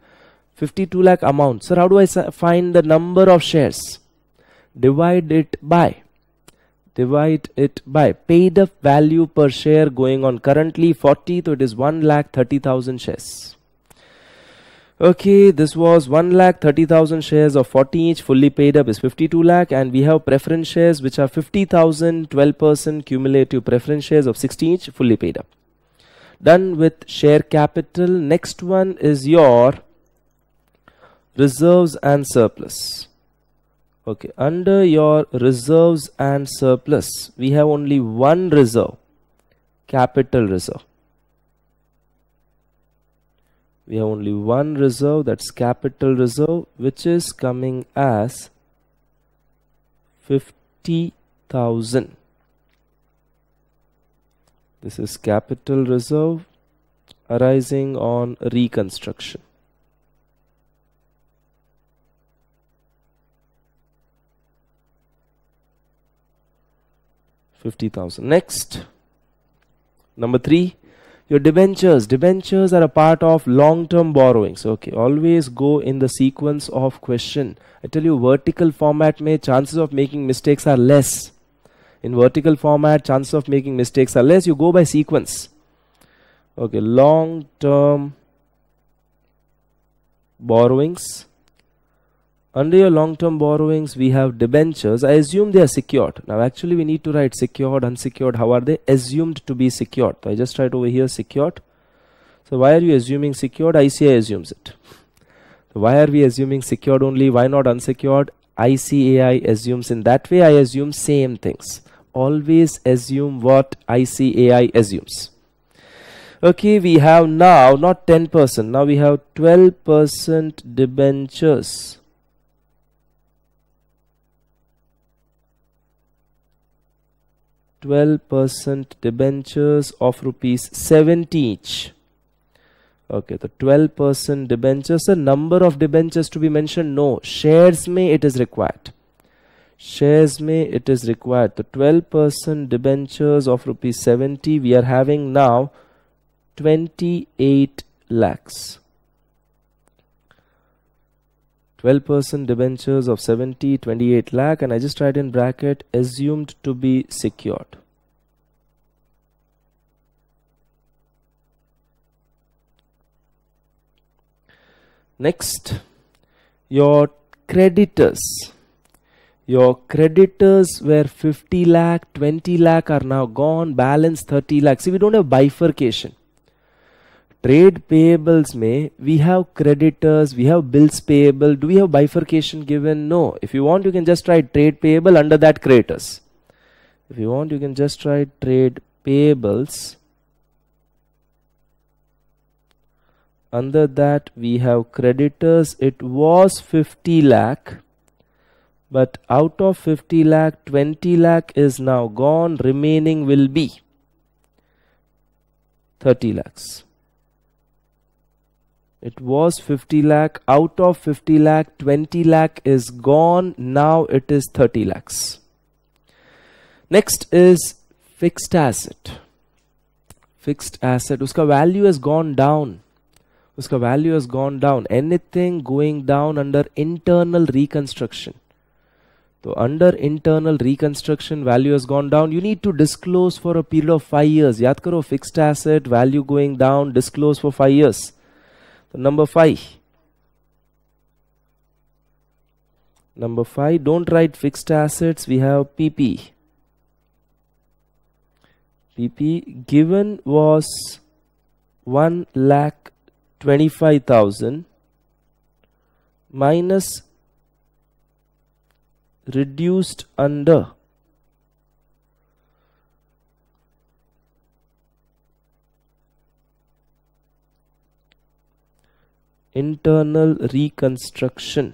52 lakh amount. Sir, how do I find the number of shares? Divide it by. Divide it by. Paid up value per share going on currently 40, so it is 1 lakh 30,000 shares. Okay, this was 1 lakh 30,000 shares of 40 each, fully paid up is 52 lakh and we have preference shares which are 50,000, 12% cumulative preference shares of 60 each, fully paid up. Done with share capital. Next one is your reserves and surplus. Okay, under your reserves and surplus, we have only one reserve, capital reserve we have only one reserve that's capital reserve which is coming as 50,000 this is capital reserve arising on reconstruction Fifty thousand. Next, number three, your debentures debentures are a part of long-term borrowings okay always go in the sequence of question I tell you vertical format may chances of making mistakes are less in vertical format chances of making mistakes are less you go by sequence okay long-term borrowings under your long-term borrowings, we have debentures. I assume they are secured. Now, actually, we need to write secured, unsecured. How are they? Assumed to be secured. I just write over here secured. So why are you assuming secured? ICA assumes it. So why are we assuming secured only? Why not unsecured? ICAI assumes in that way. I assume same things. Always assume what ICAI assumes okay we have now not 10% now we have 12% debentures 12% debentures of rupees 70 each okay the 12% debentures the number of debentures to be mentioned no shares may it is required shares may it is required the 12% debentures of rupees 70 we are having now 28 lakhs 12% debentures of 70, 28 lakh and I just write in bracket assumed to be secured. Next, your creditors. Your creditors were 50 lakh, 20 lakh are now gone, balance 30 lakh. See, we don't have bifurcation trade payables may we have creditors we have bills payable do we have bifurcation given no if you want you can just write trade payable under that creditors if you want you can just write trade payables under that we have creditors it was 50 lakh but out of 50 lakh 20 lakh is now gone remaining will be 30 lakhs it was 50 lakh out of 50 lakh 20 lakh is gone now it is 30 lakhs next is fixed asset fixed asset uska value has gone down uska value has gone down anything going down under internal reconstruction so under internal reconstruction value has gone down you need to disclose for a period of 5 years yaad karo fixed asset value going down disclose for 5 years number 5. Number 5, don't write fixed assets. We have PP. PP given was 1 lakh 25,000 minus reduced under internal reconstruction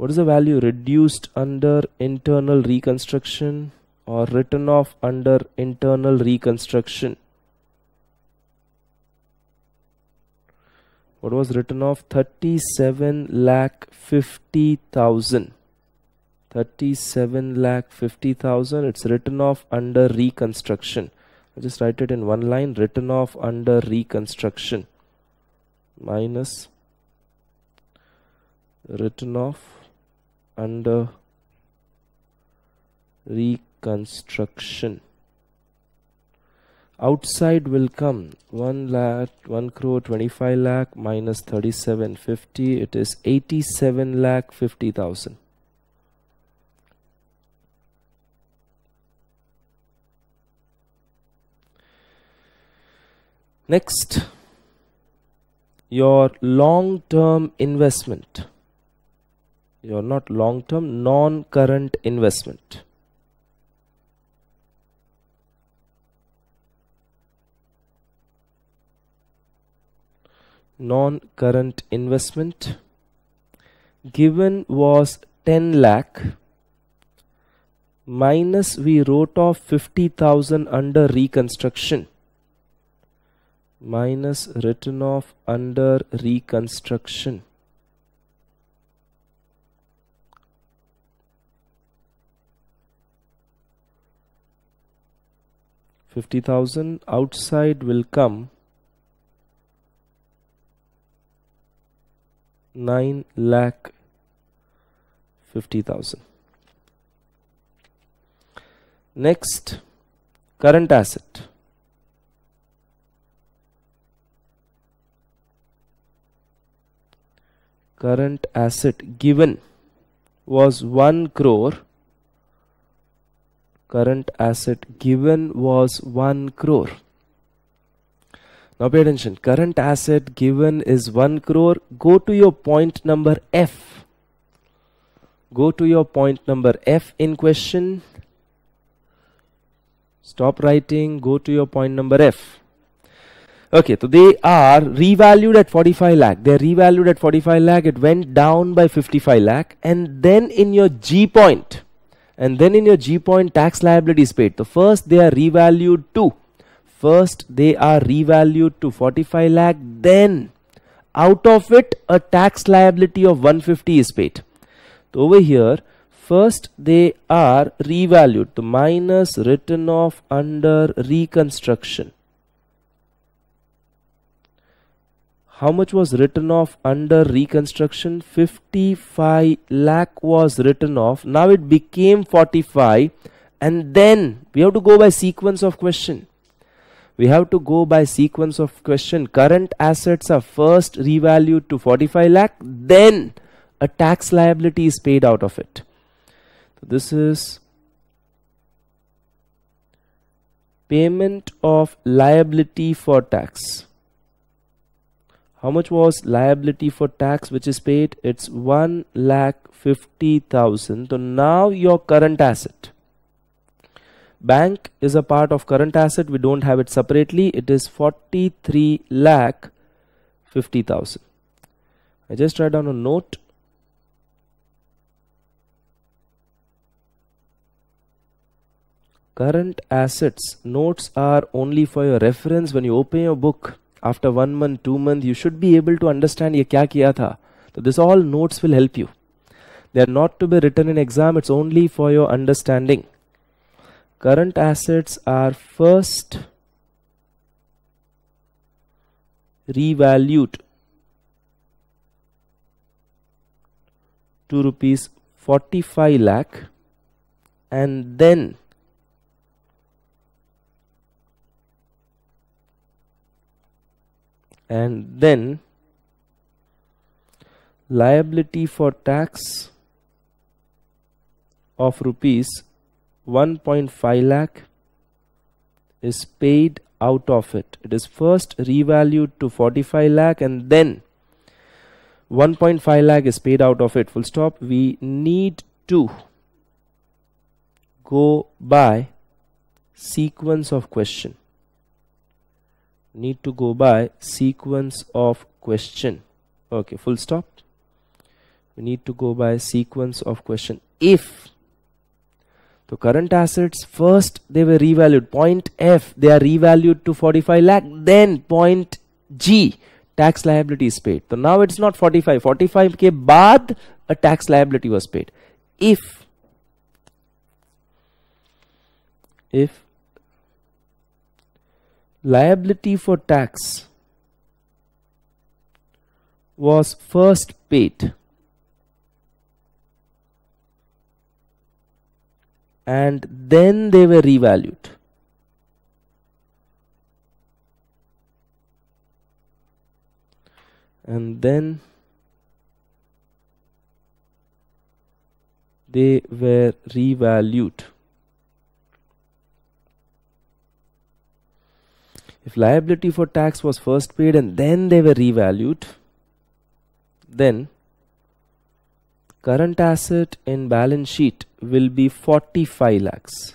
what is the value reduced under internal reconstruction or written off under internal reconstruction what was written off 37 lakh 50000 37 lakh 50000 it's written off under reconstruction I just write it in one line written off under reconstruction minus written off under reconstruction outside will come 1 lakh 1 crore 25 lakh minus 3750 it is 87 lakh 50000 Next, your long-term investment. Your not long-term, non-current investment. non-current investment given was 10 lakh minus we wrote off 50,000 under reconstruction minus written off under reconstruction. Fifty thousand outside will come nine lakh fifty thousand. Next current asset current asset given was 1 crore current asset given was 1 crore now pay attention current asset given is 1 crore go to your point number F go to your point number F in question stop writing go to your point number F Okay, so they are revalued at 45 lakh. They're revalued at 45 lakh. It went down by 55 lakh. And then in your G point, and then in your G point, tax liability is paid. So first they are revalued to, first they are revalued to 45 lakh. Then out of it, a tax liability of 150 is paid. So over here, first they are revalued to minus written off under reconstruction how much was written off under reconstruction 55 lakh was written off now it became 45 and then we have to go by sequence of question we have to go by sequence of question current assets are first revalued to 45 lakh then a tax liability is paid out of it so this is payment of liability for tax how much was liability for tax which is paid it's one lakh fifty thousand so now your current asset bank is a part of current asset we don't have it separately it is 43 lakh 50,000 I just write down a note current assets notes are only for your reference when you open your book after one month, two month, you should be able to understand ye kya kiya tha. So this all notes will help you. They are not to be written in exam, it's only for your understanding. Current assets are first revalued to rupees 45 lakh and then and then liability for tax of rupees 1.5 lakh is paid out of it. It is first revalued to 45 lakh and then 1.5 lakh is paid out of it. Full stop. We need to go by sequence of question need to go by sequence of question okay full stop we need to go by sequence of question if the current assets first they were revalued point F they are revalued to 45 lakh then point G tax liability is paid so now it's not 45 45 k baad a tax liability was paid if if liability for tax was first paid and then they were revalued. And then they were revalued. If liability for tax was first paid and then they were revalued, then current asset in balance sheet will be 45 lakhs.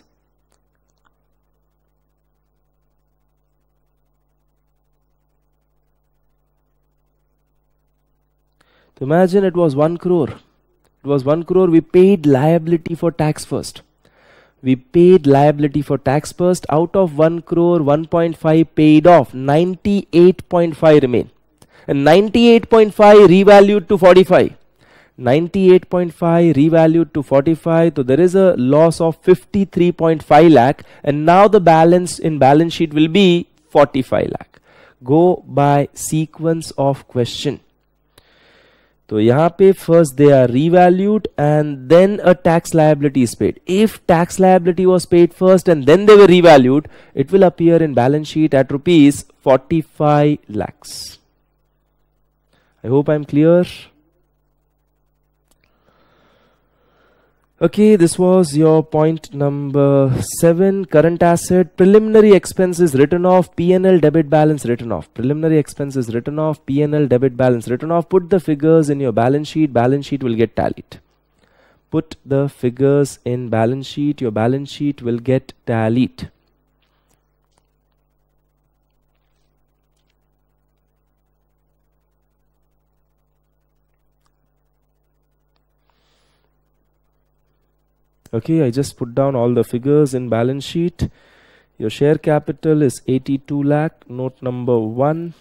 imagine it was 1 crore. It was 1 crore, we paid liability for tax first we paid liability for tax first out of 1 crore 1.5 paid off 98.5 remain and 98.5 revalued to 45 98.5 revalued to 45 so there is a loss of 53.5 lakh and now the balance in balance sheet will be 45 lakh go by sequence of question तो यहां पे first they are revalued and then a tax liability is paid if tax liability was paid first and then they were revalued it will appear in balance sheet at rupees forty five lakhs I hope I am clear Okay, this was your point number seven. Current asset, preliminary expenses written off, PNL debit balance written off. Preliminary expenses written off, PNL debit balance written off. Put the figures in your balance sheet. Balance sheet will get tallied. Put the figures in balance sheet. Your balance sheet will get tallied. okay I just put down all the figures in balance sheet your share capital is 82 lakh note number 1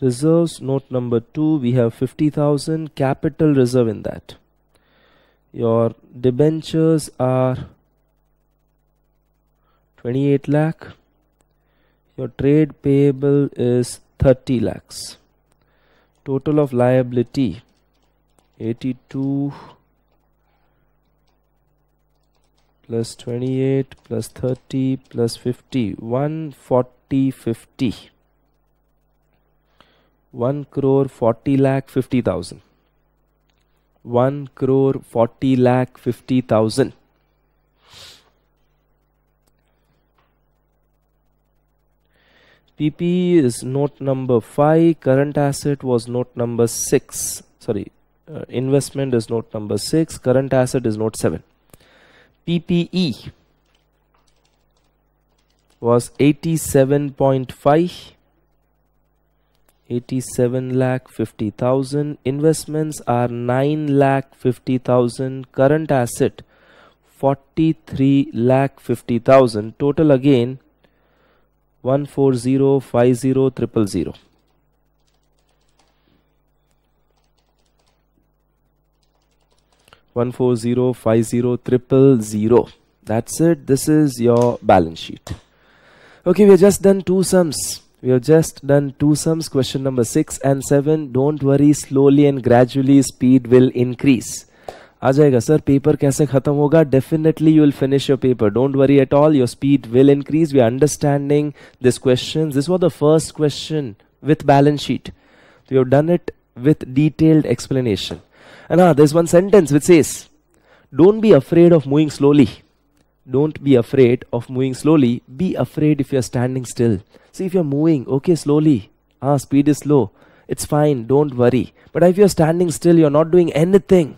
reserves note number 2 we have 50000 capital reserve in that your debentures are 28 lakh your trade payable is 30 lakhs total of liability 82 plus 28 plus 30 plus 50 140 50 1 crore 40 lakh 50 thousand 1 crore 40 lakh 50 thousand PPE is note number 5 current asset was note number 6 sorry uh, investment is note number 6 current asset is note 7 PPE was 87.5 87 lakh 50,000 investments are 9 lakh 50,000 current asset 43 lakh 50,000 total again one four zero five zero triple zero. One four zero five zero triple zero. That's it. This is your balance sheet. Okay, we have just done two sums. We have just done two sums. Question number six and seven. Don't worry. Slowly and gradually, speed will increase. आ जाएगा sir paper कैसे खत्म होगा definitely you will finish your paper don't worry at all your speed will increase we understanding this question this was the first question with balance sheet you have done it with detailed explanation and हाँ this one sentence which is don't be afraid of moving slowly don't be afraid of moving slowly be afraid if you are standing still see if you are moving okay slowly हाँ speed is slow it's fine don't worry but if you are standing still you are not doing anything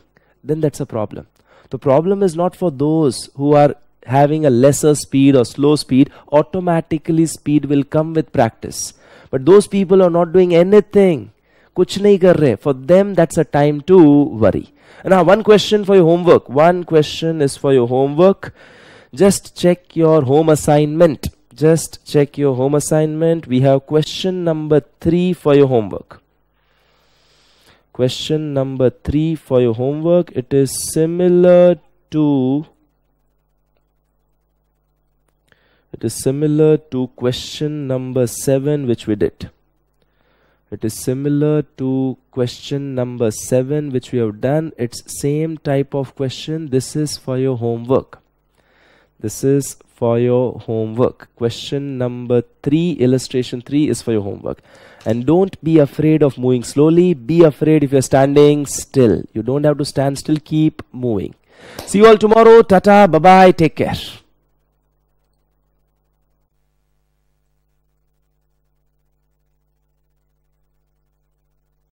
then that's a problem. The problem is not for those who are having a lesser speed or slow speed, automatically speed will come with practice. But those people are not doing anything. Kuch nahi कर रहे for them that's a time to worry now one question for your homework one question is for your just check your home assignment just check your home assignment we have question number 3 for your homework question number 3 for your homework it is similar to it is similar to question number 7 which we did it is similar to question number 7 which we have done it's same type of question this is for your homework this is for your homework question number 3 illustration 3 is for your homework and don't be afraid of moving slowly be afraid if you're standing still you don't have to stand still keep moving see you all tomorrow tata bye bye take care